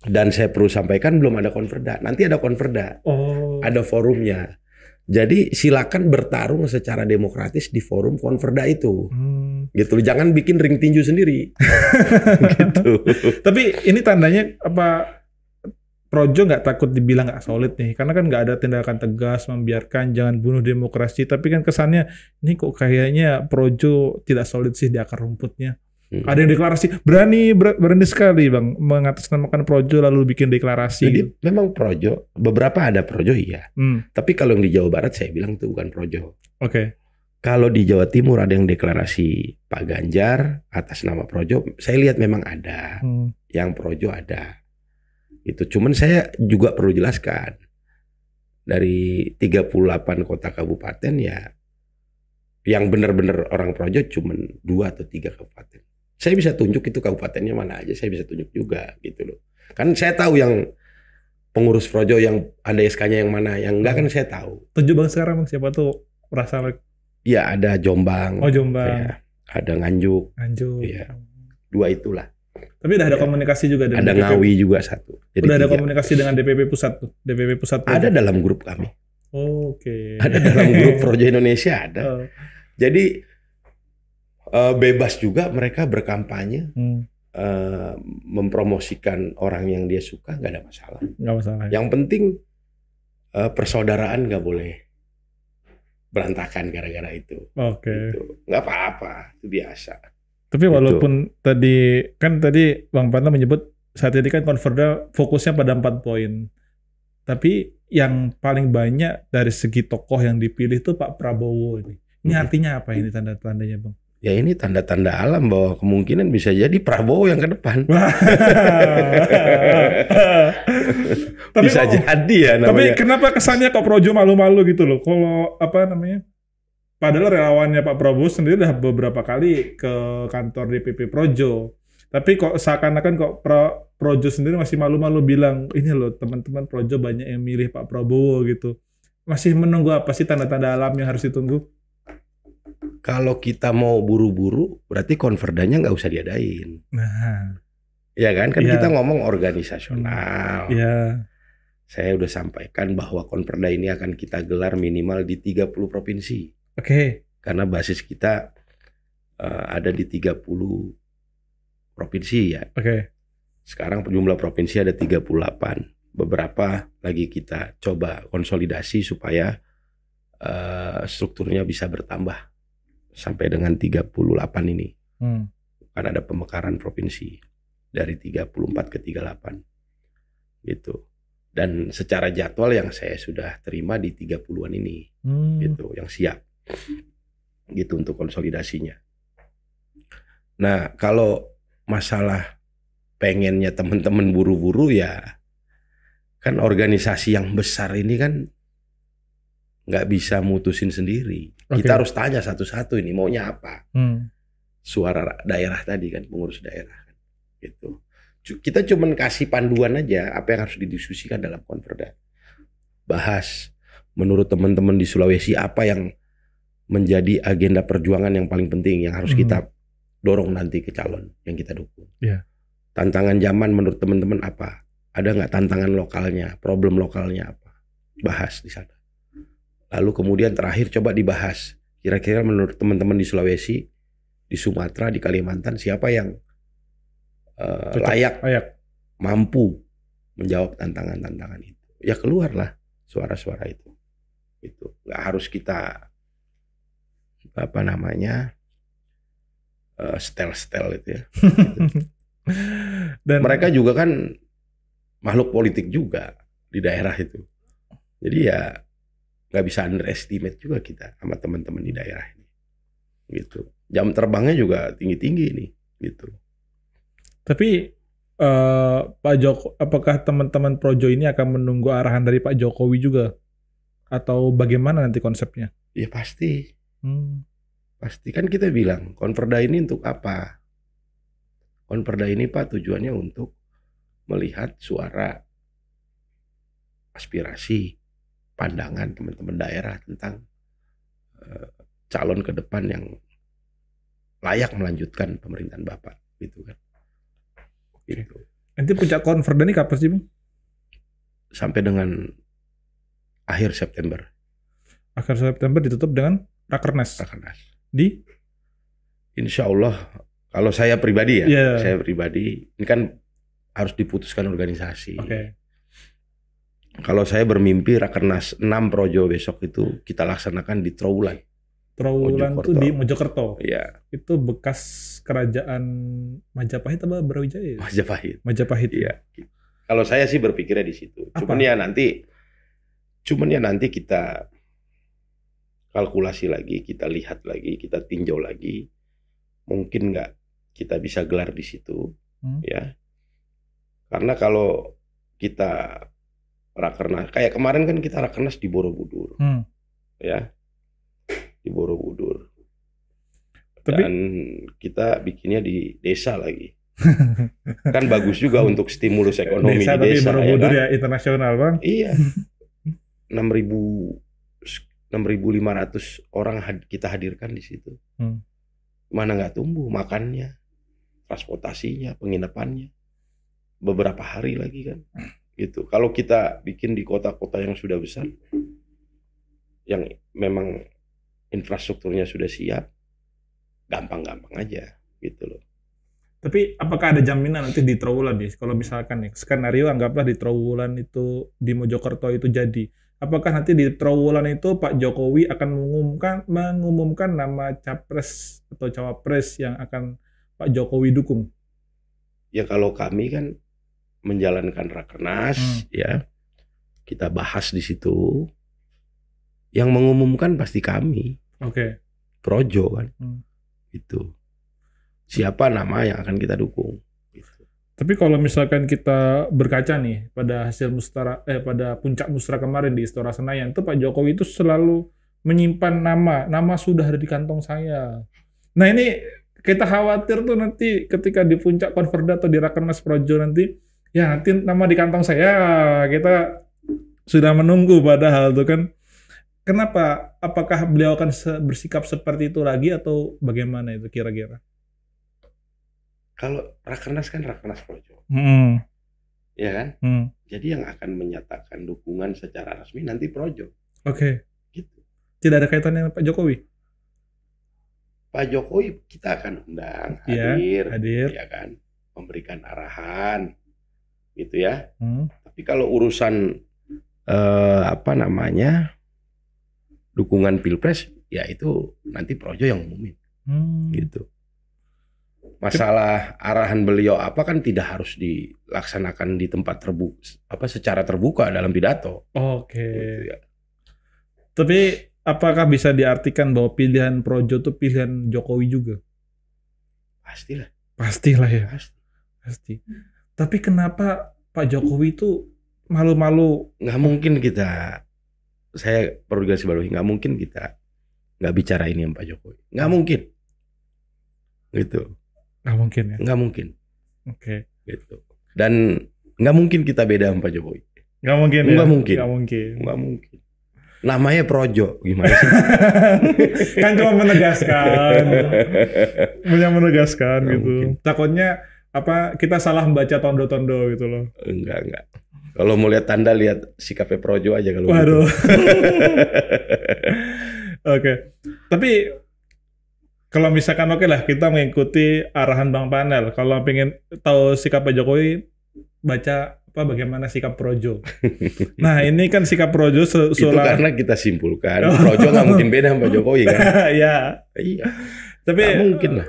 dan saya perlu sampaikan belum ada konverda. Nanti ada konverda. Oh. Ada forumnya. Jadi silakan bertarung secara demokratis di forum konverda itu. Hmm. Gitu. Jangan bikin ring tinju sendiri. gitu. Tapi ini tandanya apa Projo nggak takut dibilang nggak solid nih, karena kan nggak ada tindakan tegas membiarkan jangan bunuh demokrasi. Tapi kan kesannya ini kok kayaknya Projo tidak solid sih di akar rumputnya. Hmm. Ada yang deklarasi berani ber, berani sekali bang mengatasnamakan projo lalu bikin deklarasi. Jadi memang projo beberapa ada projo iya. Hmm. Tapi kalau yang di Jawa Barat saya bilang itu bukan projo. Oke. Okay. Kalau di Jawa Timur ada yang deklarasi Pak Ganjar atas nama projo, saya lihat memang ada hmm. yang projo ada. Itu cuman saya juga perlu jelaskan dari 38 kota kabupaten ya yang benar-benar orang projo cuman dua atau tiga kabupaten saya bisa tunjuk itu kabupatennya mana aja, saya bisa tunjuk juga gitu loh. Kan saya tahu yang pengurus projo yang ada SK-nya yang mana, yang enggak kan hmm. saya tahu. Tunjuk bang sekarang bang siapa tuh rasa Iya ada Jombang. Oh Jombang. Ya, ada Nganjuk. Nganjuk. Iya. Dua itulah. Tapi udah ada ya. komunikasi juga dengan ada DPP. Ngawi juga satu. Jadi udah tiga. ada komunikasi dengan DPP pusat tuh, DPP pusat. ada. Ada dalam grup kami. Oh, Oke. Okay. Ada dalam grup Projo Indonesia ada. Oh. Jadi Eh, bebas juga mereka berkampanye hmm. uh, mempromosikan orang yang dia suka nggak ada masalah nggak masalah ya. yang penting uh, persaudaraan nggak boleh berantakan gara-gara itu oke okay. Gitu. nggak apa-apa itu biasa tapi gitu. walaupun gitu. tadi kan tadi bang Panda menyebut saat ini kan konverda fokusnya pada empat poin tapi yang paling banyak dari segi tokoh yang dipilih itu Pak Prabowo ini. Ini hmm. artinya apa ini tanda-tandanya, Bang? ya ini tanda-tanda alam bahwa kemungkinan bisa jadi Prabowo yang ke depan. bisa tapi, jadi ya namanya. Tapi kenapa kesannya kok Projo malu-malu gitu loh? Kalau apa namanya? Padahal relawannya Pak Prabowo sendiri udah beberapa kali ke kantor DPP Projo. Tapi kok seakan-akan kok Pro, Projo sendiri masih malu-malu bilang, ini loh teman-teman Projo banyak yang milih Pak Prabowo gitu. Masih menunggu apa sih tanda-tanda alam yang harus ditunggu? kalau kita mau buru-buru berarti konverdanya nggak usah diadain. Nah. Ya kan kan ya. kita ngomong organisasional. Ya. Saya udah sampaikan bahwa konverda ini akan kita gelar minimal di 30 provinsi. Oke. Okay. Karena basis kita uh, ada di 30 provinsi ya. Oke. Okay. Sekarang jumlah provinsi ada 38. Beberapa lagi kita coba konsolidasi supaya Uh, strukturnya bisa bertambah sampai dengan 38 ini. Hmm. Kan ada pemekaran provinsi dari 34 ke 38. Gitu. Dan secara jadwal yang saya sudah terima di 30-an ini. Hmm. Gitu, yang siap. Gitu untuk konsolidasinya. Nah, kalau masalah pengennya teman-teman buru-buru ya kan organisasi yang besar ini kan nggak bisa mutusin sendiri. Okay. Kita harus tanya satu-satu ini maunya apa. Hmm. Suara daerah tadi kan pengurus daerah kan. Gitu. Kita cuma kasih panduan aja apa yang harus didiskusikan dalam konverda. Bahas menurut teman-teman di Sulawesi apa yang menjadi agenda perjuangan yang paling penting yang harus hmm. kita dorong nanti ke calon yang kita dukung. Yeah. Tantangan zaman menurut teman-teman apa? Ada nggak tantangan lokalnya, problem lokalnya apa? Bahas di sana. Lalu kemudian terakhir coba dibahas. Kira-kira menurut teman-teman di Sulawesi, di Sumatera, di Kalimantan, siapa yang uh, Cocok, layak, layak, mampu menjawab tantangan-tantangan itu. Ya keluarlah suara-suara itu. Itu nggak harus kita apa namanya eh, stel-stel uh, itu ya. Dan mereka juga kan makhluk politik juga di daerah itu. Jadi ya nggak bisa underestimate juga kita sama teman-teman di daerah ini gitu jam terbangnya juga tinggi-tinggi ini, gitu tapi uh, Pak Joko apakah teman-teman Projo ini akan menunggu arahan dari Pak Jokowi juga atau bagaimana nanti konsepnya ya pasti hmm. pasti kan kita bilang konverda ini untuk apa konverda ini Pak tujuannya untuk melihat suara aspirasi pandangan teman-teman daerah tentang uh, calon ke depan yang layak melanjutkan pemerintahan Bapak gitu kan. Gitu. Nanti puncak konferen ini kapan sih, Bung? Sampai dengan akhir September. Akhir September ditutup dengan Rakernas. Rakernas. Di Insya Allah kalau saya pribadi ya, yeah. saya pribadi ini kan harus diputuskan organisasi. Okay. Kalau saya bermimpi Rakernas 6 Projo besok itu kita laksanakan di Trowulan. Trowulan itu di Mojokerto. Iya. Itu bekas kerajaan Majapahit apa Brawijaya? Ya? Majapahit. Majapahit. Iya. Kalau saya sih berpikirnya di situ. Apa? Cuman ya nanti cuman ya nanti kita kalkulasi lagi, kita lihat lagi, kita tinjau lagi. Mungkin nggak kita bisa gelar di situ, hmm. ya. Karena kalau kita rakernas kayak kemarin kan kita rakernas di Borobudur hmm. ya di Borobudur Tapi... dan kita bikinnya di desa lagi kan bagus juga untuk stimulus ekonomi desa, di desa tapi ya Borobudur ya, kan? ya internasional bang iya lima ratus orang kita hadirkan di situ hmm. mana nggak tumbuh makannya transportasinya penginapannya beberapa hari lagi kan gitu kalau kita bikin di kota-kota yang sudah besar, yang memang infrastrukturnya sudah siap, gampang-gampang aja gitu loh. Tapi apakah ada jaminan nanti di Trawulan nih? Kalau misalkan nih skenario anggaplah di Trawulan itu di Mojokerto itu jadi, apakah nanti di Trawulan itu Pak Jokowi akan mengumumkan mengumumkan nama capres atau cawapres yang akan Pak Jokowi dukung? Ya kalau kami kan menjalankan rakernas hmm. ya kita bahas di situ yang mengumumkan pasti kami oke okay. projo kan hmm. itu siapa nama yang akan kita dukung gitu. tapi kalau misalkan kita berkaca nih pada hasil mustara eh pada puncak musra kemarin di Istora Senayan itu Pak Jokowi itu selalu menyimpan nama nama sudah ada di kantong saya nah ini kita khawatir tuh nanti ketika di puncak konverda atau di rakernas projo nanti ya nanti nama di kantong saya kita sudah menunggu padahal tuh kan kenapa apakah beliau akan bersikap seperti itu lagi atau bagaimana itu kira-kira kalau rakernas kan rakernas projo hmm. ya kan hmm. jadi yang akan menyatakan dukungan secara resmi nanti projo oke okay. gitu tidak ada kaitannya dengan Pak Jokowi Pak Jokowi kita akan undang iya, hadir, ya, hadir. ya kan, memberikan arahan, gitu ya. Hmm. Tapi kalau urusan eh, apa namanya dukungan pilpres, ya itu nanti Projo yang umumin, hmm. gitu. Masalah arahan beliau apa kan tidak harus dilaksanakan di tempat terbuka, apa secara terbuka dalam pidato. Oke. Gitu ya. Tapi apakah bisa diartikan bahwa pilihan Projo itu pilihan Jokowi juga? Pastilah. Pastilah ya. Pasti. Pasti. Tapi kenapa Pak Jokowi itu malu-malu? Nggak mungkin kita. Saya perlu garis bawahi, nggak mungkin kita nggak bicara ini sama Pak Jokowi. Nggak mungkin. Gitu. Nggak mungkin ya? Nggak mungkin. Oke. Okay. Gitu. Dan nggak mungkin kita beda sama Pak Jokowi. Nggak mungkin ya? Nggak ya? mungkin. Nggak mungkin. Nggak mungkin. Namanya Projo, gimana sih? kan cuma menegaskan. Punya menegaskan gitu. Takutnya apa kita salah membaca tondo-tondo gitu loh. Enggak, enggak. Kalau mau lihat tanda lihat sikapnya Projo aja kalau gitu. Waduh. gitu. oke. Okay. Tapi kalau misalkan oke okay lah kita mengikuti arahan Bang Panel. Kalau pengen tahu sikap Pak Jokowi baca apa bagaimana sikap Projo. Nah ini kan sikap Projo se- Itu karena kita simpulkan Projo nggak mungkin beda sama Pak Jokowi kan. Iya. iya. Tapi gak mungkin lah.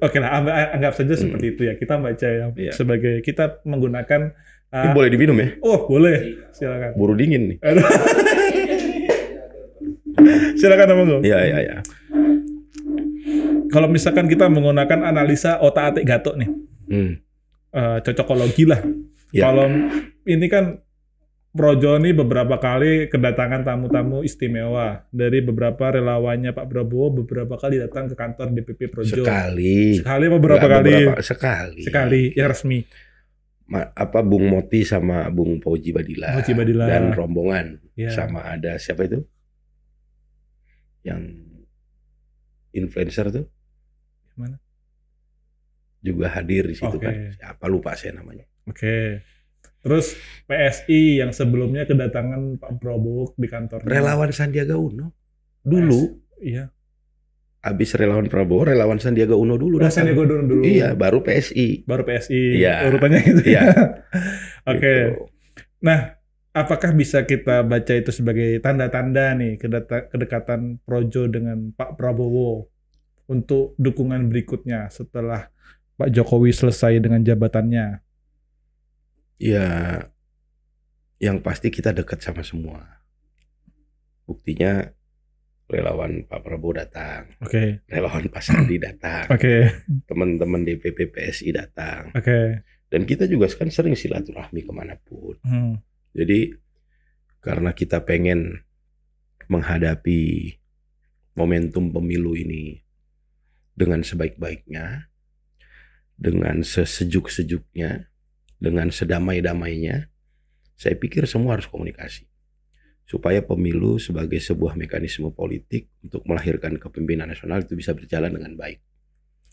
Oke, nah anggap saja hmm. seperti itu ya. Kita baca ya sebagai kita menggunakan uh, Ini boleh diminum ya? Oh, boleh. Silakan. Buru dingin nih. Silakan monggo. Iya, iya, iya. Kalau misalkan kita menggunakan analisa otak-atik gatok nih. Hmm. Uh, cocokologi lah. Ya. Kalau ini kan Projo ini beberapa kali kedatangan tamu-tamu istimewa dari beberapa relawannya Pak Prabowo beberapa kali datang ke kantor DPP Projo. Sekali. Sekali beberapa Gak ya, kali. Beberapa, sekali. Sekali ya resmi. Ma, apa Bung Moti sama Bung Pauji Badila, Pauji Badila dan rombongan ya. sama ada siapa itu? Yang influencer tuh? Mana? Juga hadir di situ okay. kan. Siapa lupa saya namanya. Oke. Okay. Terus PSI yang sebelumnya kedatangan Pak Prabowo di kantor. Relawan Sandiaga Uno dulu. PSI, iya. Abis relawan Prabowo, relawan Sandiaga Uno dulu. Nah, Sandiaga Uno dulu. Iya, baru PSI. Baru PSI. Iya. Urutannya gitu. Iya. Oke. Okay. Gitu. Nah, apakah bisa kita baca itu sebagai tanda-tanda nih kedekatan Projo dengan Pak Prabowo untuk dukungan berikutnya setelah Pak Jokowi selesai dengan jabatannya? ya yang pasti kita dekat sama semua. Buktinya relawan Pak Prabowo datang, okay. relawan Pak Sandi datang, okay. teman-teman DPP PSI datang, okay. dan kita juga kan sering silaturahmi kemanapun. Hmm. Jadi karena kita pengen menghadapi momentum pemilu ini dengan sebaik-baiknya, dengan sesejuk-sejuknya, dengan sedamai-damainya, saya pikir semua harus komunikasi. Supaya pemilu sebagai sebuah mekanisme politik untuk melahirkan kepemimpinan nasional itu bisa berjalan dengan baik.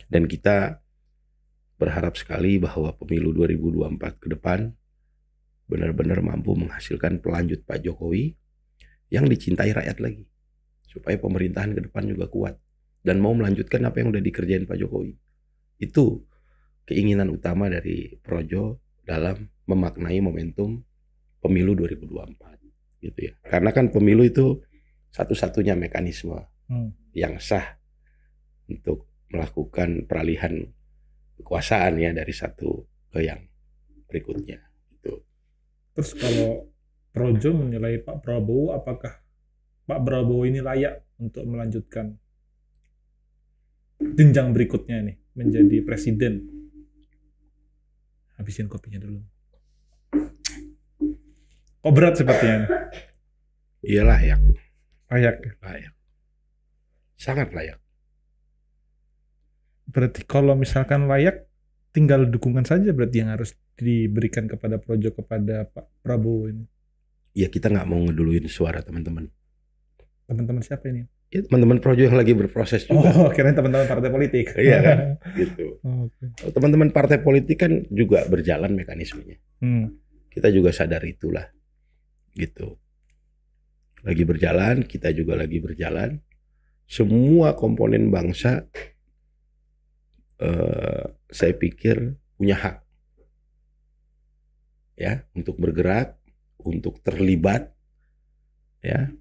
Dan kita berharap sekali bahwa pemilu 2024 ke depan benar-benar mampu menghasilkan pelanjut Pak Jokowi yang dicintai rakyat lagi. Supaya pemerintahan ke depan juga kuat dan mau melanjutkan apa yang udah dikerjain Pak Jokowi. Itu keinginan utama dari Projo dalam memaknai momentum pemilu 2024 gitu ya. Karena kan pemilu itu satu-satunya mekanisme hmm. yang sah untuk melakukan peralihan kekuasaan ya dari satu ke yang berikutnya gitu. Terus kalau Projo menilai Pak Prabowo apakah Pak Prabowo ini layak untuk melanjutkan jenjang berikutnya nih menjadi presiden habisin kopinya dulu oh berat sepertinya iya layak layak ya? layak sangat layak berarti kalau misalkan layak tinggal dukungan saja berarti yang harus diberikan kepada Projo kepada Pak Prabowo ini ya kita nggak mau ngeduluin suara teman-teman teman-teman siapa ini ya teman-teman projo yang lagi berproses juga. Oh, kira teman-teman partai politik. Iya kan, gitu. Okay. Teman-teman partai politik kan juga berjalan mekanismenya. Hmm. Kita juga sadar itulah, gitu. Lagi berjalan, kita juga lagi berjalan. Semua komponen bangsa, eh, saya pikir punya hak, ya, untuk bergerak, untuk terlibat, ya,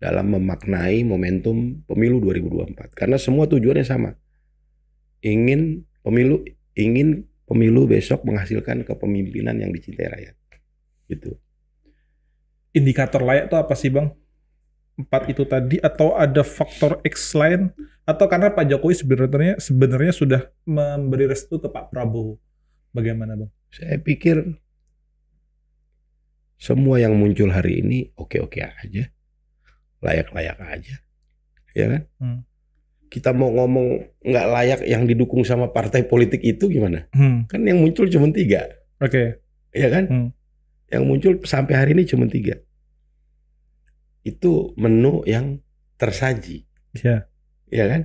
dalam memaknai momentum pemilu 2024 karena semua tujuannya sama. Ingin pemilu ingin pemilu besok menghasilkan kepemimpinan yang dicintai rakyat. Gitu. Indikator layak itu apa sih, Bang? Empat itu tadi atau ada faktor X lain atau karena Pak Jokowi sebenarnya sebenarnya sudah memberi restu ke Pak Prabowo. Bagaimana, Bang? Saya pikir semua yang muncul hari ini oke-oke aja layak-layak aja, ya kan? Hmm. Kita mau ngomong nggak layak yang didukung sama partai politik itu gimana? Hmm. Kan yang muncul cuma tiga. Oke. Okay. Ya kan? Hmm. Yang muncul sampai hari ini cuma tiga. Itu menu yang tersaji. Iya. Yeah. Ya kan?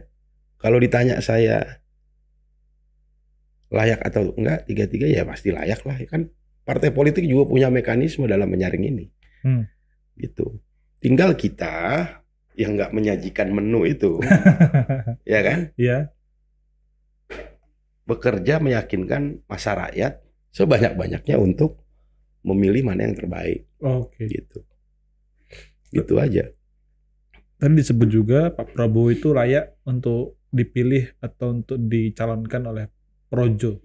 Kalau ditanya saya layak atau enggak, tiga-tiga ya pasti layak lah. Ya kan partai politik juga punya mekanisme dalam menyaring ini. Hmm. Gitu. Tinggal kita yang nggak menyajikan menu itu, ya kan? Iya. Bekerja meyakinkan masyarakat sebanyak-banyaknya untuk memilih mana yang terbaik. Oke. Okay. Gitu. Gitu aja. Tadi disebut juga Pak Prabowo itu layak untuk dipilih atau untuk dicalonkan oleh Projo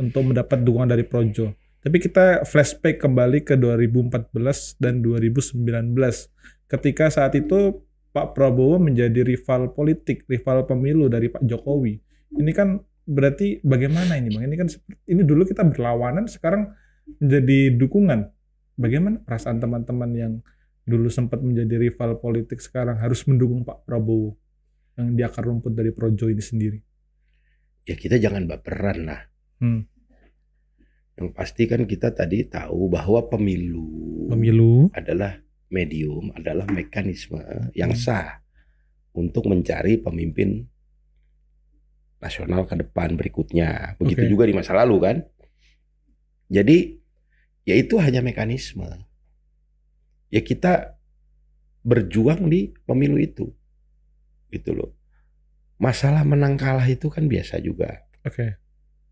untuk mendapat dukungan dari Projo. Tapi kita flashback kembali ke 2014 dan 2019 ketika saat itu Pak Prabowo menjadi rival politik, rival pemilu dari Pak Jokowi. Ini kan berarti bagaimana ini Bang? Ini kan ini dulu kita berlawanan sekarang menjadi dukungan. Bagaimana perasaan teman-teman yang dulu sempat menjadi rival politik sekarang harus mendukung Pak Prabowo yang di akar rumput dari Projo ini sendiri? Ya kita jangan baperan lah. Hmm. Yang pasti kan kita tadi tahu bahwa pemilu pemilu adalah medium, adalah mekanisme yang hmm. sah untuk mencari pemimpin nasional ke depan berikutnya. Begitu okay. juga di masa lalu kan. Jadi ya itu hanya mekanisme. Ya kita berjuang di pemilu itu. Gitu loh. Masalah menang kalah itu kan biasa juga. Oke. Okay.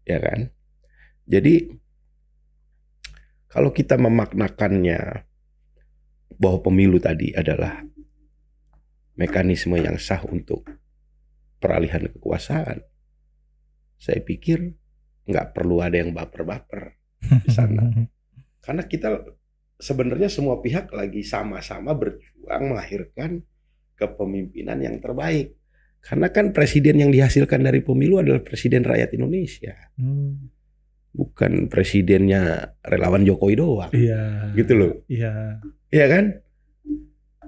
Ya kan? Jadi kalau kita memaknakannya bahwa pemilu tadi adalah mekanisme yang sah untuk peralihan kekuasaan, saya pikir nggak perlu ada yang baper-baper di sana. Karena kita sebenarnya semua pihak lagi sama-sama berjuang melahirkan kepemimpinan yang terbaik. Karena kan presiden yang dihasilkan dari pemilu adalah presiden rakyat Indonesia. Hmm bukan presidennya relawan Jokowi doang. Iya. Gitu loh. Iya. Iya kan?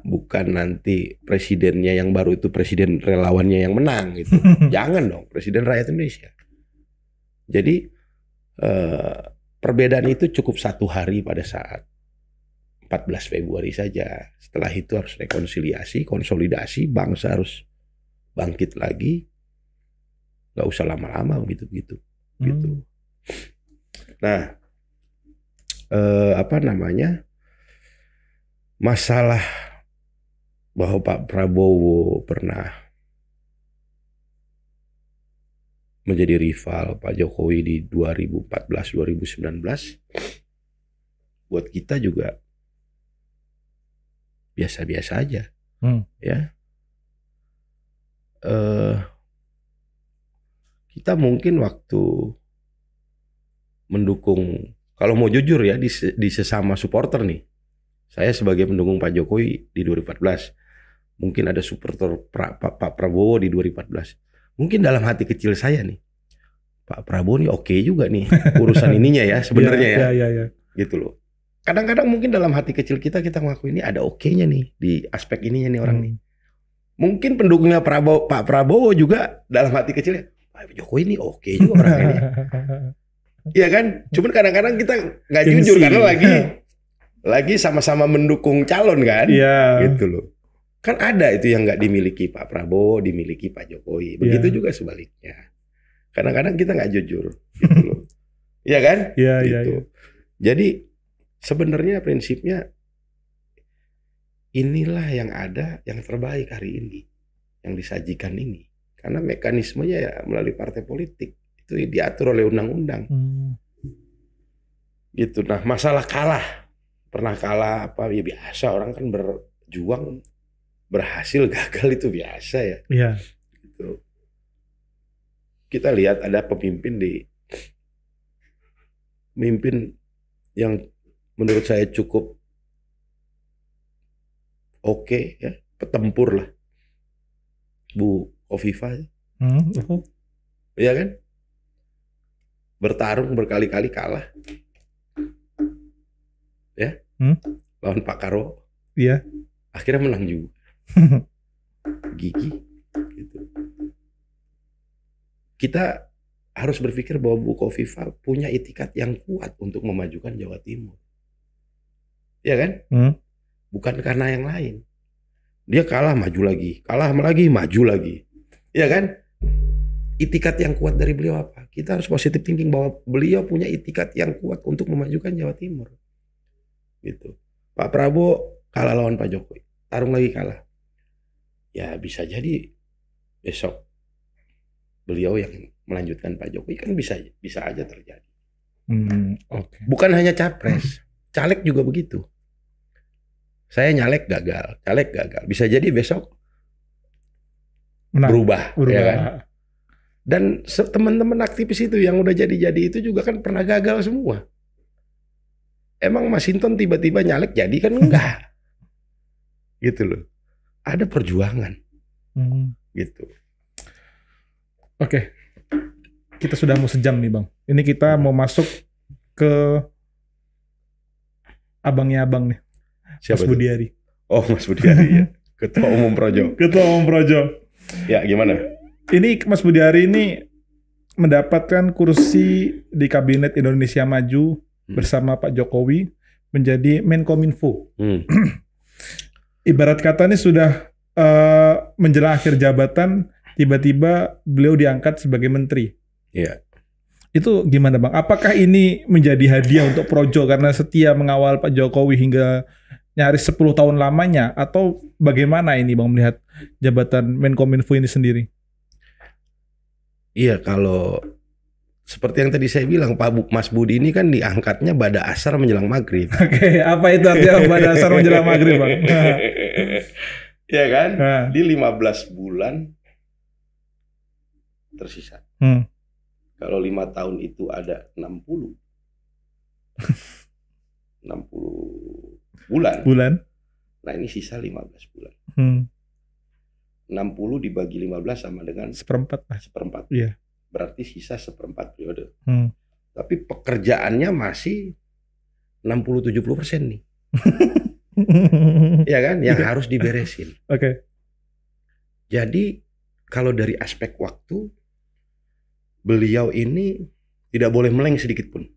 Bukan nanti presidennya yang baru itu presiden relawannya yang menang gitu. Jangan dong, presiden rakyat Indonesia. Jadi eh, perbedaan itu cukup satu hari pada saat 14 Februari saja. Setelah itu harus rekonsiliasi, konsolidasi, bangsa harus bangkit lagi. Gak usah lama-lama begitu-begitu. Gitu. -gitu. Hmm. gitu. Nah, eh, apa namanya? Masalah bahwa Pak Prabowo pernah menjadi rival Pak Jokowi di 2014-2019 buat kita juga biasa-biasa aja hmm. ya uh, kita mungkin waktu mendukung kalau mau jujur ya di, di sesama supporter nih. Saya sebagai pendukung Pak Jokowi di 2014, mungkin ada supporter pra, Pak, Pak Prabowo di 2014. Mungkin dalam hati kecil saya nih, Pak Prabowo nih oke okay juga nih urusan ininya ya sebenarnya iya, ya, ya. Ya, ya, ya. Gitu loh. Kadang-kadang mungkin dalam hati kecil kita kita mengaku ini ada oke-nya nih di aspek ininya nih orang hmm. nih. Mungkin pendukungnya Prabowo, Pak Prabowo juga dalam hati kecilnya Pak Jokowi ini oke okay juga ini Iya kan? Cuman kadang-kadang kita nggak jujur karena lagi iya. lagi sama-sama mendukung calon kan? Iya. Gitu loh. Kan ada itu yang nggak dimiliki Pak Prabowo, dimiliki Pak Jokowi. Begitu ya. juga sebaliknya. Kadang-kadang kita nggak jujur gitu loh. Iya kan? Iya, iya. Gitu. Ya, Jadi sebenarnya prinsipnya inilah yang ada yang terbaik hari ini yang disajikan ini karena mekanismenya ya melalui partai politik itu ya, diatur oleh undang-undang. Hmm. Gitu. Nah, masalah kalah. Pernah kalah apa ya biasa orang kan berjuang berhasil gagal itu biasa ya. Iya. Gitu. Kita lihat ada pemimpin di pemimpin yang menurut saya cukup oke okay, ya, petempur lah. Bu Kofifa. Hmm. Iya kan? bertarung berkali-kali kalah. Ya. Hmm? Lawan Pak Karo. Iya. Akhirnya menang juga. Gigi gitu. Kita harus berpikir bahwa Bu Kofifa punya itikat yang kuat untuk memajukan Jawa Timur. Iya kan? Hmm? Bukan karena yang lain. Dia kalah maju lagi, kalah lagi, maju lagi. Iya kan? itikat yang kuat dari beliau apa? Kita harus positif thinking bahwa beliau punya itikat yang kuat untuk memajukan Jawa Timur. Gitu. Pak Prabowo kalah lawan Pak Jokowi. Tarung lagi kalah. Ya bisa jadi besok beliau yang melanjutkan Pak Jokowi kan bisa bisa aja terjadi. Hmm, okay. Bukan hanya capres, caleg juga begitu. Saya nyalek gagal, caleg gagal. Bisa jadi besok Menang, berubah, ya berubah, ya kan? Dan teman-teman aktivis itu yang udah jadi-jadi itu juga kan pernah gagal semua. Emang Mas Hinton tiba-tiba nyalek jadi kan enggak. Gitu loh. Ada perjuangan. Hmm. Gitu. Oke. Kita sudah mau sejam nih Bang. Ini kita mau masuk ke abangnya abang nih. Siapa Mas itu? Budiari. Oh Mas Budiari ya. Ketua Umum Projo. Ketua Umum Projo. ya gimana? ini Mas Budi ini mendapatkan kursi di kabinet Indonesia Maju hmm. bersama Pak Jokowi menjadi Menkominfo. Hmm. Ibarat kata ini sudah uh, menjelang akhir jabatan, tiba-tiba beliau diangkat sebagai menteri. Iya. Itu gimana bang? Apakah ini menjadi hadiah untuk Projo karena setia mengawal Pak Jokowi hingga nyaris 10 tahun lamanya atau bagaimana ini Bang melihat jabatan Menkominfo ini sendiri? Iya kalau seperti yang tadi saya bilang Pak Bu, Mas Budi ini kan diangkatnya pada asar menjelang maghrib. Oke, apa itu artinya pada asar menjelang maghrib, Bang? Iya kan? Ha. Di 15 bulan tersisa. Hmm. Kalau lima tahun itu ada 60. 60 bulan. Bulan. Nah, ini sisa 15 bulan. Hmm. 60 dibagi 15 sama dengan seperempat lah. Seperempat. Iya. Berarti sisa seperempat periode. Hmm. Tapi pekerjaannya masih 60 70 persen nih. ya kan? Yang iya. harus diberesin. Oke. Okay. Jadi kalau dari aspek waktu, beliau ini tidak boleh meleng sedikit pun.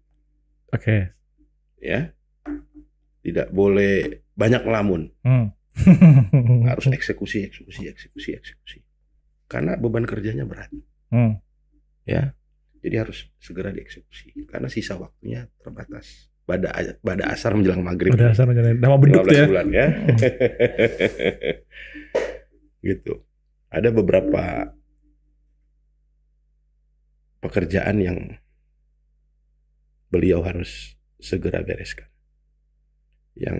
Oke. Okay. Ya. Tidak boleh banyak melamun. Hmm harus eksekusi, eksekusi, eksekusi, eksekusi. Karena beban kerjanya berat. Hmm. Ya, jadi harus segera dieksekusi karena sisa waktunya terbatas. Pada pada asar menjelang maghrib. Pada asar menjelang nama beduk ya. bulan ya. Hmm. gitu. Ada beberapa pekerjaan yang beliau harus segera bereskan. Yang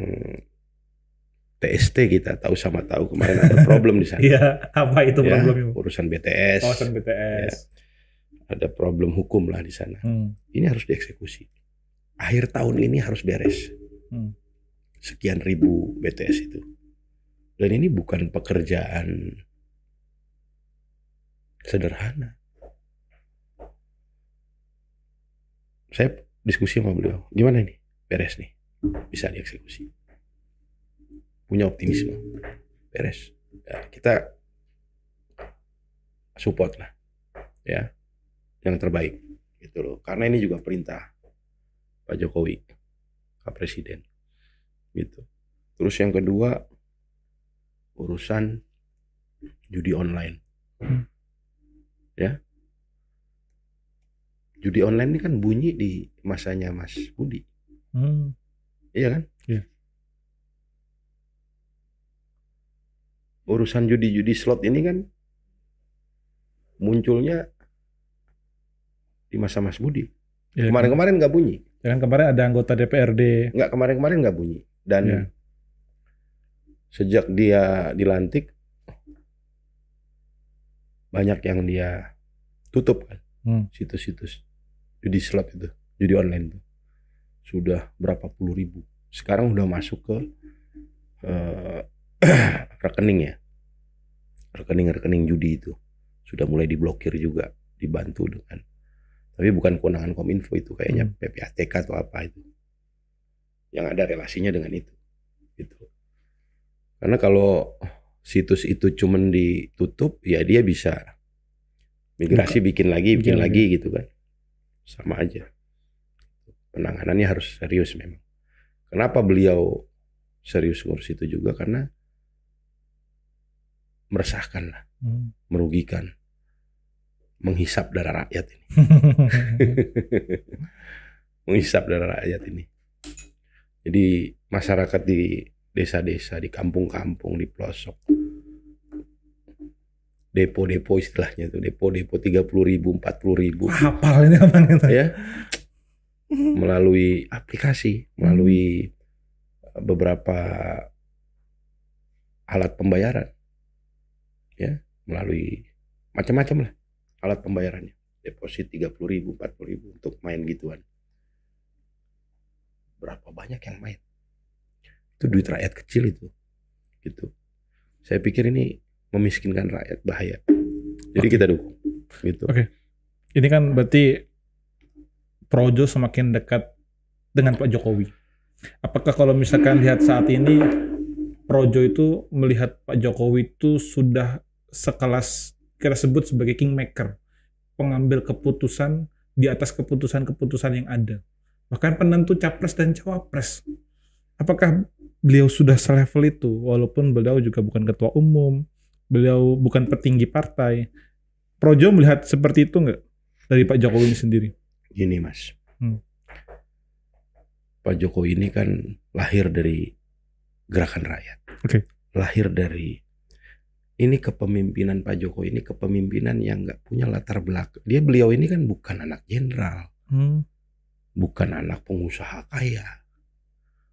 TST kita tahu sama tahu kemarin ada problem di sana. Iya, apa itu ya, problemnya? Urusan BTS. Urusan BTS. Ya, ada problem hukum lah di sana. Hmm. Ini harus dieksekusi. Akhir tahun ini harus beres. Hmm. Sekian ribu BTS itu. Dan ini bukan pekerjaan sederhana. Saya diskusi sama beliau, gimana ini? Beres nih. Bisa dieksekusi punya optimisme beres ya, kita support lah ya yang terbaik gitu loh karena ini juga perintah Pak Jokowi Pak Presiden gitu terus yang kedua urusan judi online hmm. ya judi online ini kan bunyi di masanya Mas Budi hmm. iya kan yeah. urusan judi-judi slot ini kan munculnya di masa Mas Budi. Ya, kemarin-kemarin nggak bunyi. Ya kan kemarin ada anggota DPRD. Nggak kemarin-kemarin nggak bunyi. Dan ya. sejak dia dilantik banyak yang dia tutup kan hmm. situs-situs judi slot itu, judi online itu sudah berapa puluh ribu. Sekarang udah masuk ke uh, rekening ya rekening-rekening judi itu sudah mulai diblokir juga dibantu dengan tapi bukan kewenangan kominfo itu kayaknya hmm. PPATK atau apa itu yang ada relasinya dengan itu gitu karena kalau situs itu cuman ditutup ya dia bisa migrasi Buka. bikin lagi bikin Buka. lagi gitu kan sama aja penanganannya harus serius memang kenapa beliau serius ngurus itu juga karena meresahkan lah, hmm. merugikan, menghisap darah rakyat ini, menghisap darah rakyat ini. Jadi masyarakat di desa-desa, di kampung-kampung, di pelosok, depo-depo istilahnya itu, depo-depo tiga puluh ribu, empat puluh ribu. Apal ini apa nih? Ya, melalui aplikasi, melalui hmm. beberapa alat pembayaran ya melalui macam-macam lah alat pembayarannya deposit 30 ribu 40 ribu untuk main gituan berapa banyak yang main itu duit rakyat kecil itu gitu saya pikir ini memiskinkan rakyat bahaya jadi okay. kita dukung gitu oke okay. ini kan berarti projo semakin dekat dengan Pak Jokowi apakah kalau misalkan lihat saat ini Projo itu melihat Pak Jokowi itu sudah sekelas kita sebut sebagai kingmaker, pengambil keputusan di atas keputusan-keputusan yang ada. Bahkan penentu capres dan cawapres. Apakah beliau sudah selevel itu walaupun beliau juga bukan ketua umum, beliau bukan petinggi partai. Projo melihat seperti itu nggak dari Pak Jokowi ini sendiri? Gini Mas. Hmm. Pak Jokowi ini kan lahir dari gerakan rakyat. Okay. Lahir dari ini kepemimpinan Pak Jokowi ini kepemimpinan yang nggak punya latar belakang. Dia beliau ini kan bukan anak jenderal, hmm. bukan anak pengusaha kaya,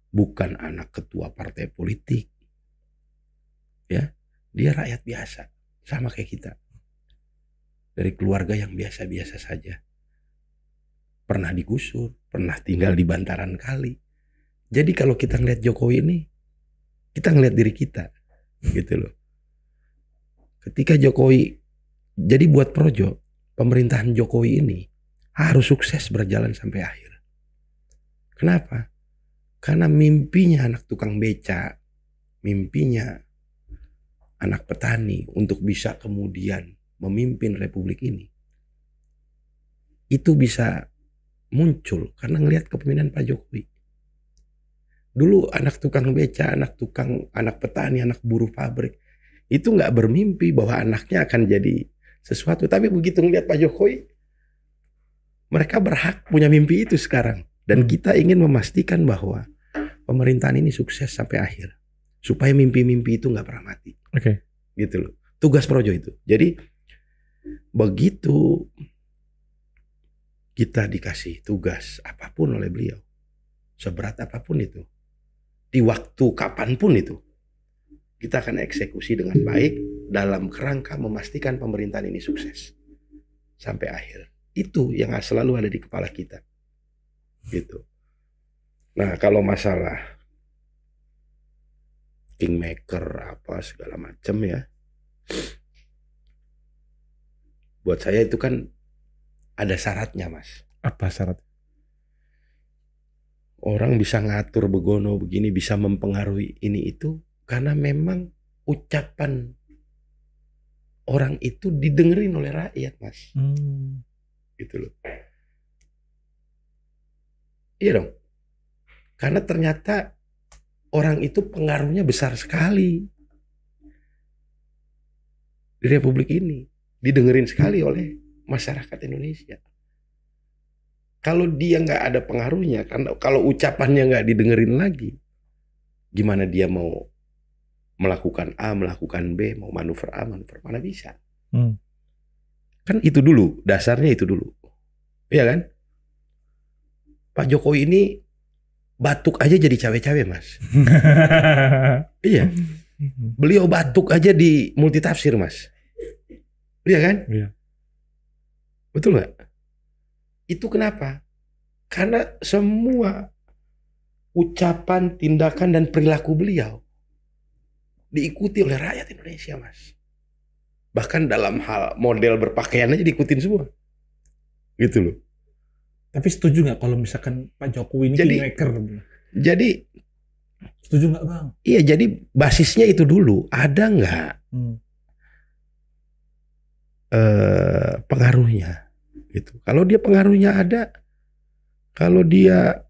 bukan anak ketua partai politik, ya dia rakyat biasa, sama kayak kita dari keluarga yang biasa-biasa saja. Pernah digusur, pernah tinggal di bantaran kali. Jadi kalau kita ngelihat Jokowi ini, kita ngelihat diri kita, gitu loh ketika Jokowi jadi buat Projo pemerintahan Jokowi ini harus sukses berjalan sampai akhir. Kenapa? Karena mimpinya anak tukang beca, mimpinya anak petani untuk bisa kemudian memimpin republik ini itu bisa muncul karena ngelihat kepemimpinan Pak Jokowi. Dulu anak tukang beca, anak tukang, anak petani, anak buruh pabrik itu nggak bermimpi bahwa anaknya akan jadi sesuatu. Tapi begitu melihat Pak Jokowi, mereka berhak punya mimpi itu sekarang. Dan kita ingin memastikan bahwa pemerintahan ini sukses sampai akhir. Supaya mimpi-mimpi itu nggak pernah mati. Oke. Okay. Gitu loh. Tugas Projo itu. Jadi begitu kita dikasih tugas apapun oleh beliau, seberat apapun itu, di waktu kapanpun itu, kita akan eksekusi dengan baik dalam kerangka memastikan pemerintahan ini sukses sampai akhir. Itu yang selalu ada di kepala kita. Gitu. Nah, kalau masalah kingmaker apa segala macam ya. Buat saya itu kan ada syaratnya, Mas. Apa syarat? Orang bisa ngatur begono begini, bisa mempengaruhi ini itu karena memang ucapan orang itu didengerin oleh rakyat, Mas. Hmm. Gitu loh. Iya dong. Karena ternyata orang itu pengaruhnya besar sekali di republik ini. Didengerin sekali oleh masyarakat Indonesia. Kalau dia nggak ada pengaruhnya, kalau ucapannya nggak didengerin lagi, gimana dia mau melakukan A, melakukan B, mau manuver A, manuver mana bisa. Hmm. Kan itu dulu, dasarnya itu dulu. Iya kan? Pak Jokowi ini batuk aja jadi cawe-cawe, Mas. iya. Hmm. Beliau batuk aja di multitafsir, Mas. Iya kan? Iya. Betul nggak? Itu kenapa? Karena semua ucapan, tindakan, dan perilaku beliau diikuti oleh rakyat Indonesia, Mas. Bahkan dalam hal model berpakaian aja diikutin semua. Gitu loh. Tapi setuju nggak kalau misalkan Pak Jokowi ini jadi, kingmaker? Jadi setuju nggak bang? Iya, jadi basisnya itu dulu. Ada nggak hmm. eh, pengaruhnya? Gitu. Kalau dia pengaruhnya ada, kalau dia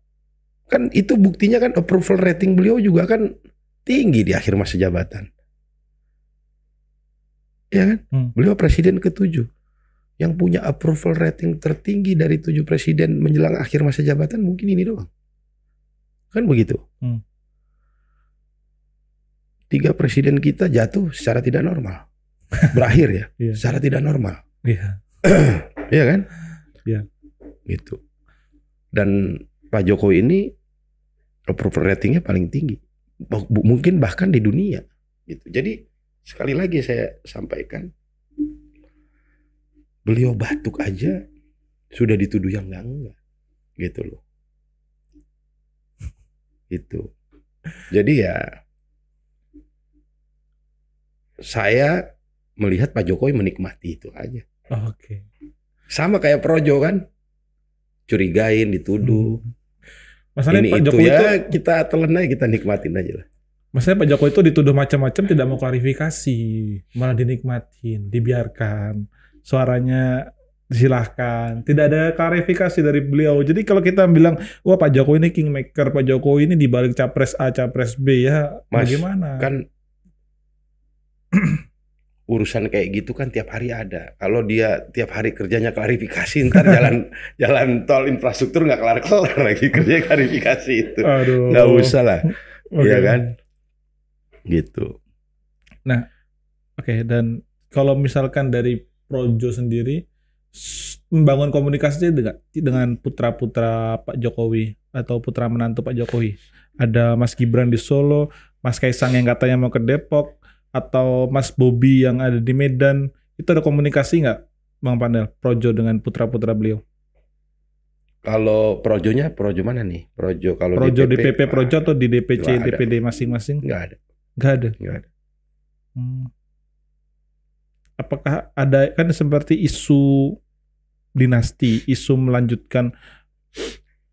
kan itu buktinya kan approval rating beliau juga kan tinggi di akhir masa jabatan. Ya kan? Hmm. Beliau presiden ketujuh yang punya approval rating tertinggi dari tujuh presiden menjelang akhir masa jabatan mungkin ini doang. Kan begitu. Hmm. Tiga presiden kita jatuh secara tidak normal. Berakhir ya, yeah. secara tidak normal. Iya. Yeah. Iya kan? Iya. Yeah. Gitu. Dan Pak Jokowi ini approval ratingnya paling tinggi mungkin bahkan di dunia gitu. Jadi sekali lagi saya sampaikan beliau batuk aja sudah dituduh yang enggak enggak gitu loh. Itu. Jadi ya saya melihat Pak Jokowi menikmati itu aja. Oke. Okay. Sama kayak Projo kan. Curigain, dituduh. Hmm Masalahnya ini Pak Jokowi itu, ya, itu kita telan aja kita nikmatin aja lah. Masalahnya Pak Jokowi itu dituduh macam-macam tidak mau klarifikasi, malah dinikmatin, dibiarkan. Suaranya silahkan. Tidak ada klarifikasi dari beliau. Jadi kalau kita bilang, wah Pak Jokowi ini kingmaker, Pak Jokowi ini dibalik capres A, capres B ya, Mas, bagaimana? Kan urusan kayak gitu kan tiap hari ada. Kalau dia tiap hari kerjanya klarifikasi, ntar jalan jalan tol infrastruktur nggak kelar kelar lagi kerja klarifikasi itu, Gak usah lah, okay. ya kan? Gitu. Nah, oke okay, dan kalau misalkan dari Projo sendiri membangun komunikasi dengan putra putra Pak Jokowi atau putra menantu Pak Jokowi, ada Mas Gibran di Solo, Mas Kaisang yang katanya mau ke Depok, atau Mas Bobi yang ada di Medan itu ada komunikasi nggak Bang Panel Projo dengan putra-putra beliau? Kalau Projonya Projo mana nih? Projo kalau Projo DPP, DPP Projo atau di DPC DPD masing-masing? Nggak ada. Nggak ada. Nggak ada. Hmm. Apakah ada kan seperti isu dinasti, isu melanjutkan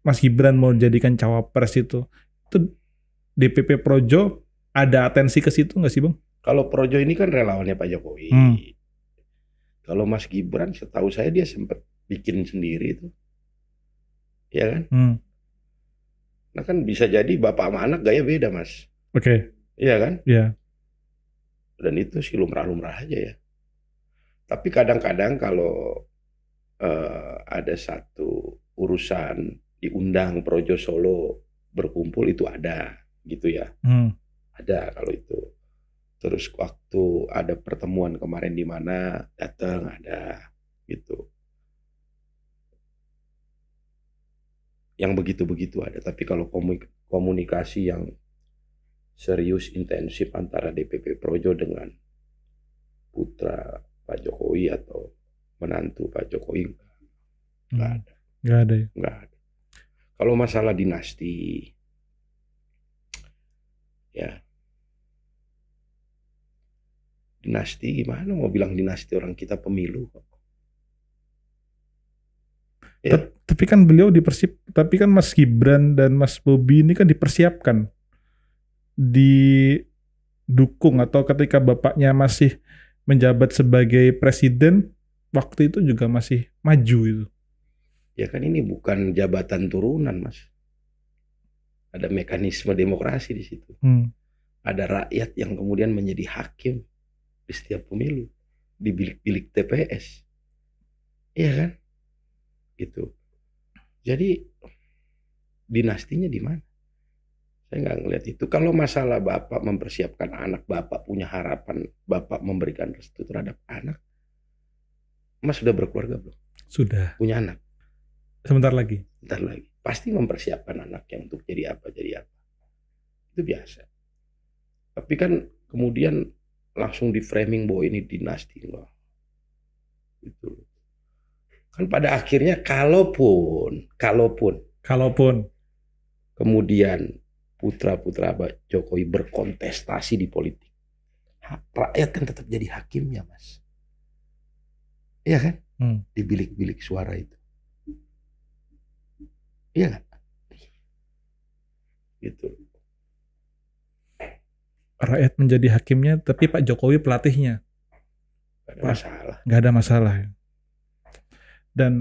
Mas Gibran mau jadikan cawapres itu, itu DPP Projo ada atensi ke situ nggak sih bang? Kalau Projo ini kan relawannya Pak Jokowi. Hmm. Kalau Mas Gibran setahu saya dia sempat bikin sendiri itu. Ya kan? Hmm. Nah kan bisa jadi bapak sama anak gaya beda Mas. Oke. Okay. Iya kan? Iya. Yeah. Dan itu sih lumrah-lumrah aja ya. Tapi kadang-kadang kalau uh, ada satu urusan diundang Projo Solo berkumpul itu ada gitu ya. Hmm. Ada kalau itu terus waktu ada pertemuan kemarin di mana datang ada gitu yang begitu-begitu ada tapi kalau komunikasi yang serius intensif antara DPP Projo dengan putra Pak Jokowi atau menantu Pak Jokowi nggak hmm. ada nggak ada ya? nggak ada kalau masalah dinasti ya Dinasti gimana mau bilang dinasti orang kita pemilu kok. Ya. Tapi kan beliau dipersip, tapi kan Mas Gibran dan Mas Bobi ini kan dipersiapkan, didukung atau ketika bapaknya masih menjabat sebagai presiden, waktu itu juga masih maju itu. Ya kan ini bukan jabatan turunan mas, ada mekanisme demokrasi di situ, hmm. ada rakyat yang kemudian menjadi hakim di setiap pemilu di bilik-bilik TPS iya kan gitu jadi dinastinya di mana saya nggak ngelihat itu kalau masalah bapak mempersiapkan anak bapak punya harapan bapak memberikan restu terhadap anak mas sudah berkeluarga belum sudah punya anak sebentar lagi sebentar lagi pasti mempersiapkan anaknya untuk jadi apa jadi apa itu biasa tapi kan kemudian langsung di framing bahwa ini dinasti loh. itu Kan pada akhirnya kalaupun, kalaupun, kalaupun kemudian putra-putra Pak Jokowi berkontestasi di politik. Rakyat kan tetap jadi hakimnya, Mas. Iya kan? Hmm. Di bilik-bilik suara itu. Iya kan? Gitu rakyat menjadi hakimnya, tapi Pak Jokowi pelatihnya. Gak ada masalah. Gak ada masalah. Ya. Dan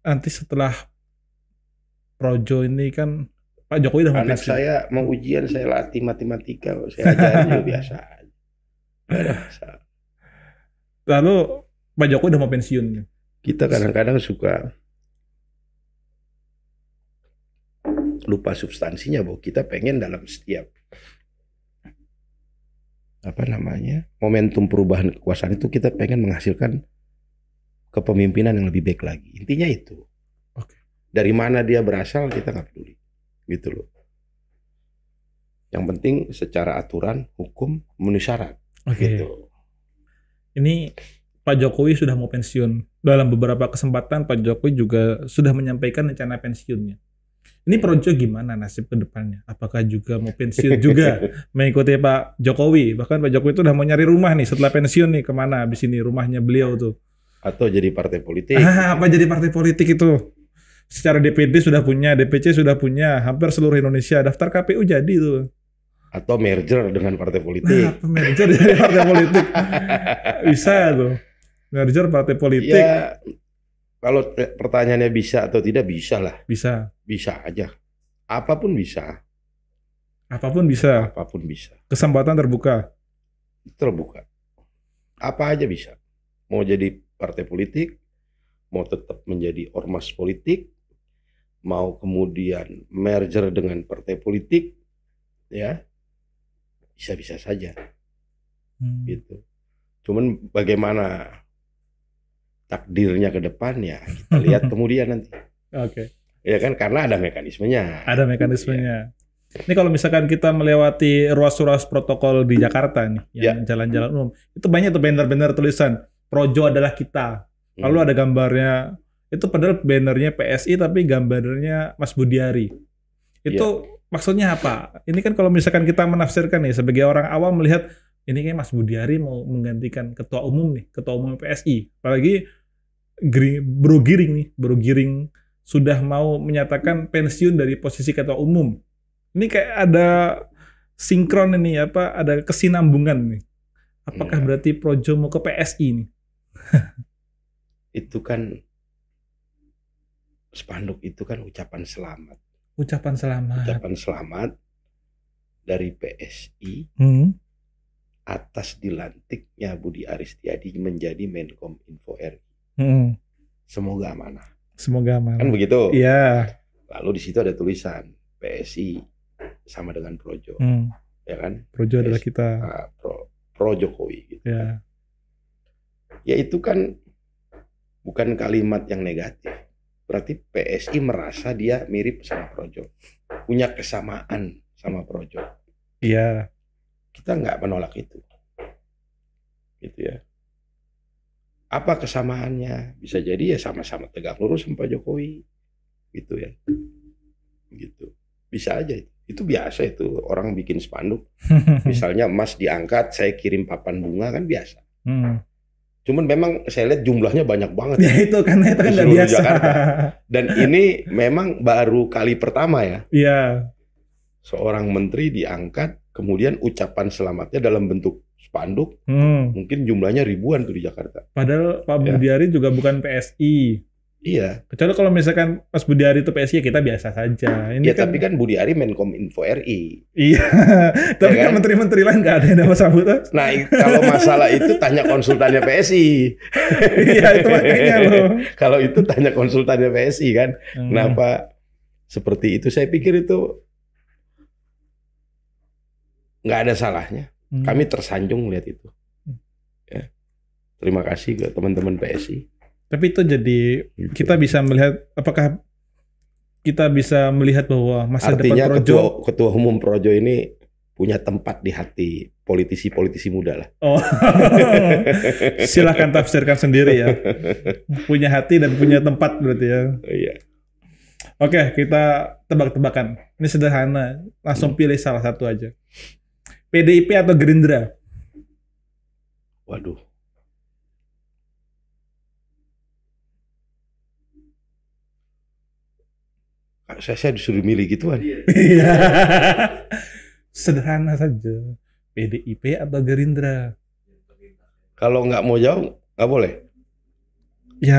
nanti setelah Projo ini kan Pak Jokowi udah Anak mempunyai. saya mau ujian saya latih matematika, saya ajarin biasa Lalu Pak Jokowi udah mau pensiun. Kita kadang-kadang suka lupa substansinya bahwa kita pengen dalam setiap apa namanya momentum perubahan kekuasaan itu kita pengen menghasilkan kepemimpinan yang lebih baik lagi intinya itu okay. dari mana dia berasal kita nggak peduli gitu loh yang penting secara aturan hukum memenuhi syarat okay. gitu ini Pak Jokowi sudah mau pensiun dalam beberapa kesempatan Pak Jokowi juga sudah menyampaikan rencana pensiunnya ini Projo gimana nasib ke depannya? Apakah juga mau pensiun juga mengikuti Pak Jokowi? Bahkan Pak Jokowi itu udah mau nyari rumah nih setelah pensiun nih kemana abis ini rumahnya beliau tuh. Atau jadi partai politik. Ah, apa jadi partai politik itu? Secara DPD sudah punya, DPC sudah punya, hampir seluruh Indonesia daftar KPU jadi tuh atau merger dengan partai politik. Nah, merger dari partai politik bisa tuh. Merger partai politik. Ya, kalau eh, pertanyaannya bisa atau tidak bisa lah. Bisa. Bisa aja. Apapun bisa. Apapun bisa. Apapun bisa. Kesempatan terbuka. Terbuka. Apa aja bisa. Mau jadi partai politik, mau tetap menjadi ormas politik, mau kemudian merger dengan partai politik, ya bisa-bisa saja. Hmm. Gitu. Cuman bagaimana takdirnya ke depan ya kita lihat kemudian nanti. Oke. Okay. Ya kan karena ada mekanismenya. Ada mekanismenya. Ya. Ini kalau misalkan kita melewati ruas-ruas protokol di Jakarta nih, yang ya. jalan-jalan umum, itu banyak tuh banner-banner tulisan Projo adalah kita. Hmm. Lalu ada gambarnya, itu padahal bannernya PSI tapi gambarnya Mas Budiari. Itu ya. maksudnya apa? Ini kan kalau misalkan kita menafsirkan nih sebagai orang awam melihat ini kayak Mas Budiari mau menggantikan ketua umum nih, ketua umum PSI. Apalagi Bro Giring nih, Bro Giring sudah mau menyatakan pensiun dari posisi ketua umum. Ini kayak ada sinkron ini apa ada kesinambungan nih. Apakah ya. berarti Projo mau ke PSI nih? itu kan spanduk itu kan ucapan selamat. Ucapan selamat. Ucapan selamat dari PSI hmm. atas dilantiknya Budi Aristiadi menjadi Menkom Info RI. Hmm. Semoga amanah. Semoga amanah. Kan begitu. Iya. Lalu di situ ada tulisan PSI sama dengan Projo. Hmm. Ya kan? Projo PSI, adalah kita. Uh, pro, pro Jokowi gitu. Ya. Ya itu kan bukan kalimat yang negatif. Berarti PSI merasa dia mirip sama Projo. Punya kesamaan sama Projo. Iya. Kita nggak menolak itu. Gitu ya. Apa kesamaannya? Bisa jadi ya sama-sama tegak lurus sama Pak Jokowi. Gitu ya. Gitu. Bisa aja itu. biasa itu orang bikin spanduk. Misalnya emas diangkat, saya kirim papan bunga kan biasa. Hmm. Cuman memang saya lihat jumlahnya banyak banget. Ya, ya. itu kan itu kan biasa. Jakarta. Dan ini memang baru kali pertama ya. Iya. Seorang menteri diangkat, kemudian ucapan selamatnya dalam bentuk spanduk, hmm. mungkin jumlahnya ribuan tuh di Jakarta. Padahal Pak ya. Budiari juga bukan PSI. Iya. Kecuali kalau misalkan Mas Budiari itu PSI ya kita biasa saja. Ini ya kan... tapi kan Budiari Menkom Info RI. Iya. tapi ya kan, kan menteri-menteri lain nggak ada yang dapat sambutan. Nah kalau masalah itu tanya konsultannya PSI. iya itu makanya loh. kalau itu tanya konsultannya PSI kan. Hmm. Kenapa seperti itu? Saya pikir itu nggak ada salahnya. Hmm. Kami tersanjung lihat itu. Hmm. Ya. Terima kasih ke teman-teman PSI. Tapi itu jadi gitu. kita bisa melihat apakah kita bisa melihat bahwa masa Artinya depan Projo ketua, ketua umum Projo ini punya tempat di hati politisi-politisi muda lah. Oh, silahkan tafsirkan sendiri ya. Punya hati dan punya tempat berarti ya. Iya. Oke, kita tebak-tebakan. Ini sederhana, langsung hmm. pilih salah satu aja. PDIP atau Gerindra? Waduh. Saya, saya disuruh milih gituan. Iya. Sederhana saja. PDIP atau Gerindra? Kalau nggak mau jauh, nggak boleh? Ya,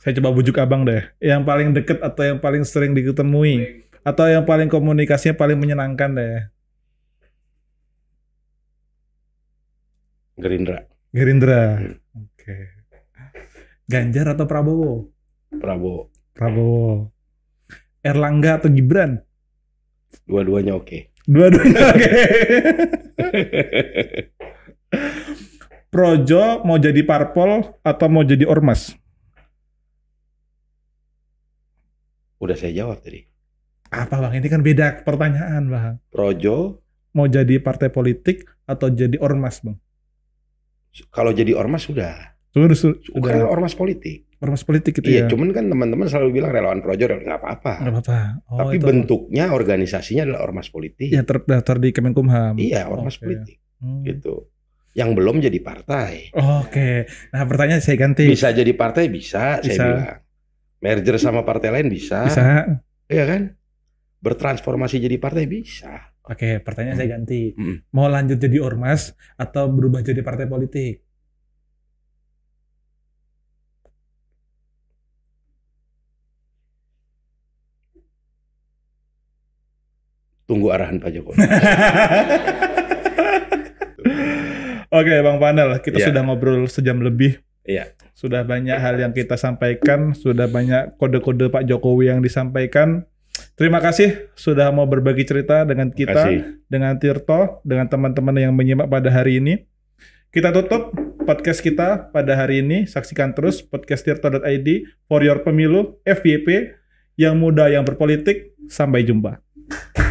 saya coba bujuk abang deh. Yang paling deket atau yang paling sering diketemui? Atau yang paling komunikasinya paling menyenangkan deh? Gerindra. Gerindra. Hmm. Oke. Okay. Ganjar atau Prabowo? Prabowo. Prabowo. Erlangga atau Gibran? Dua-duanya oke. Okay. Dua-duanya oke. Okay. Projo mau jadi parpol atau mau jadi ormas? Udah saya jawab tadi. Apa bang? Ini kan beda pertanyaan bang. Projo mau jadi partai politik atau jadi ormas bang? Kalau jadi ormas sudah. Sudah, sudah. Karena ormas politik. Ormas politik gitu iya, ya. Iya, cuman kan teman-teman selalu bilang relawan projo ya nggak apa-apa. Nggak apa-apa. Oh, Tapi itu. bentuknya organisasinya adalah ormas politik. Yang terdaftar di Kemenkumham. Iya, ormas okay. politik. Hmm. Gitu. Yang belum jadi partai. Oh, Oke. Okay. Nah, pertanyaan saya ganti. Bisa jadi partai bisa, bisa. saya bilang. Merger sama partai lain bisa. Bisa. Iya kan? Bertransformasi jadi partai bisa. Oke, pertanyaan hmm. saya ganti. Hmm. Mau lanjut jadi ormas atau berubah jadi partai politik? Tunggu arahan Pak Jokowi. Oke, Bang Panel, kita ya. sudah ngobrol sejam lebih. Iya. Sudah banyak hal yang kita sampaikan, sudah banyak kode-kode Pak Jokowi yang disampaikan. Terima kasih sudah mau berbagi cerita dengan kita, dengan Tirto, dengan teman-teman yang menyimak pada hari ini. Kita tutup podcast kita pada hari ini. Saksikan terus podcast tirto.id for your pemilu FVP yang muda yang berpolitik. Sampai jumpa.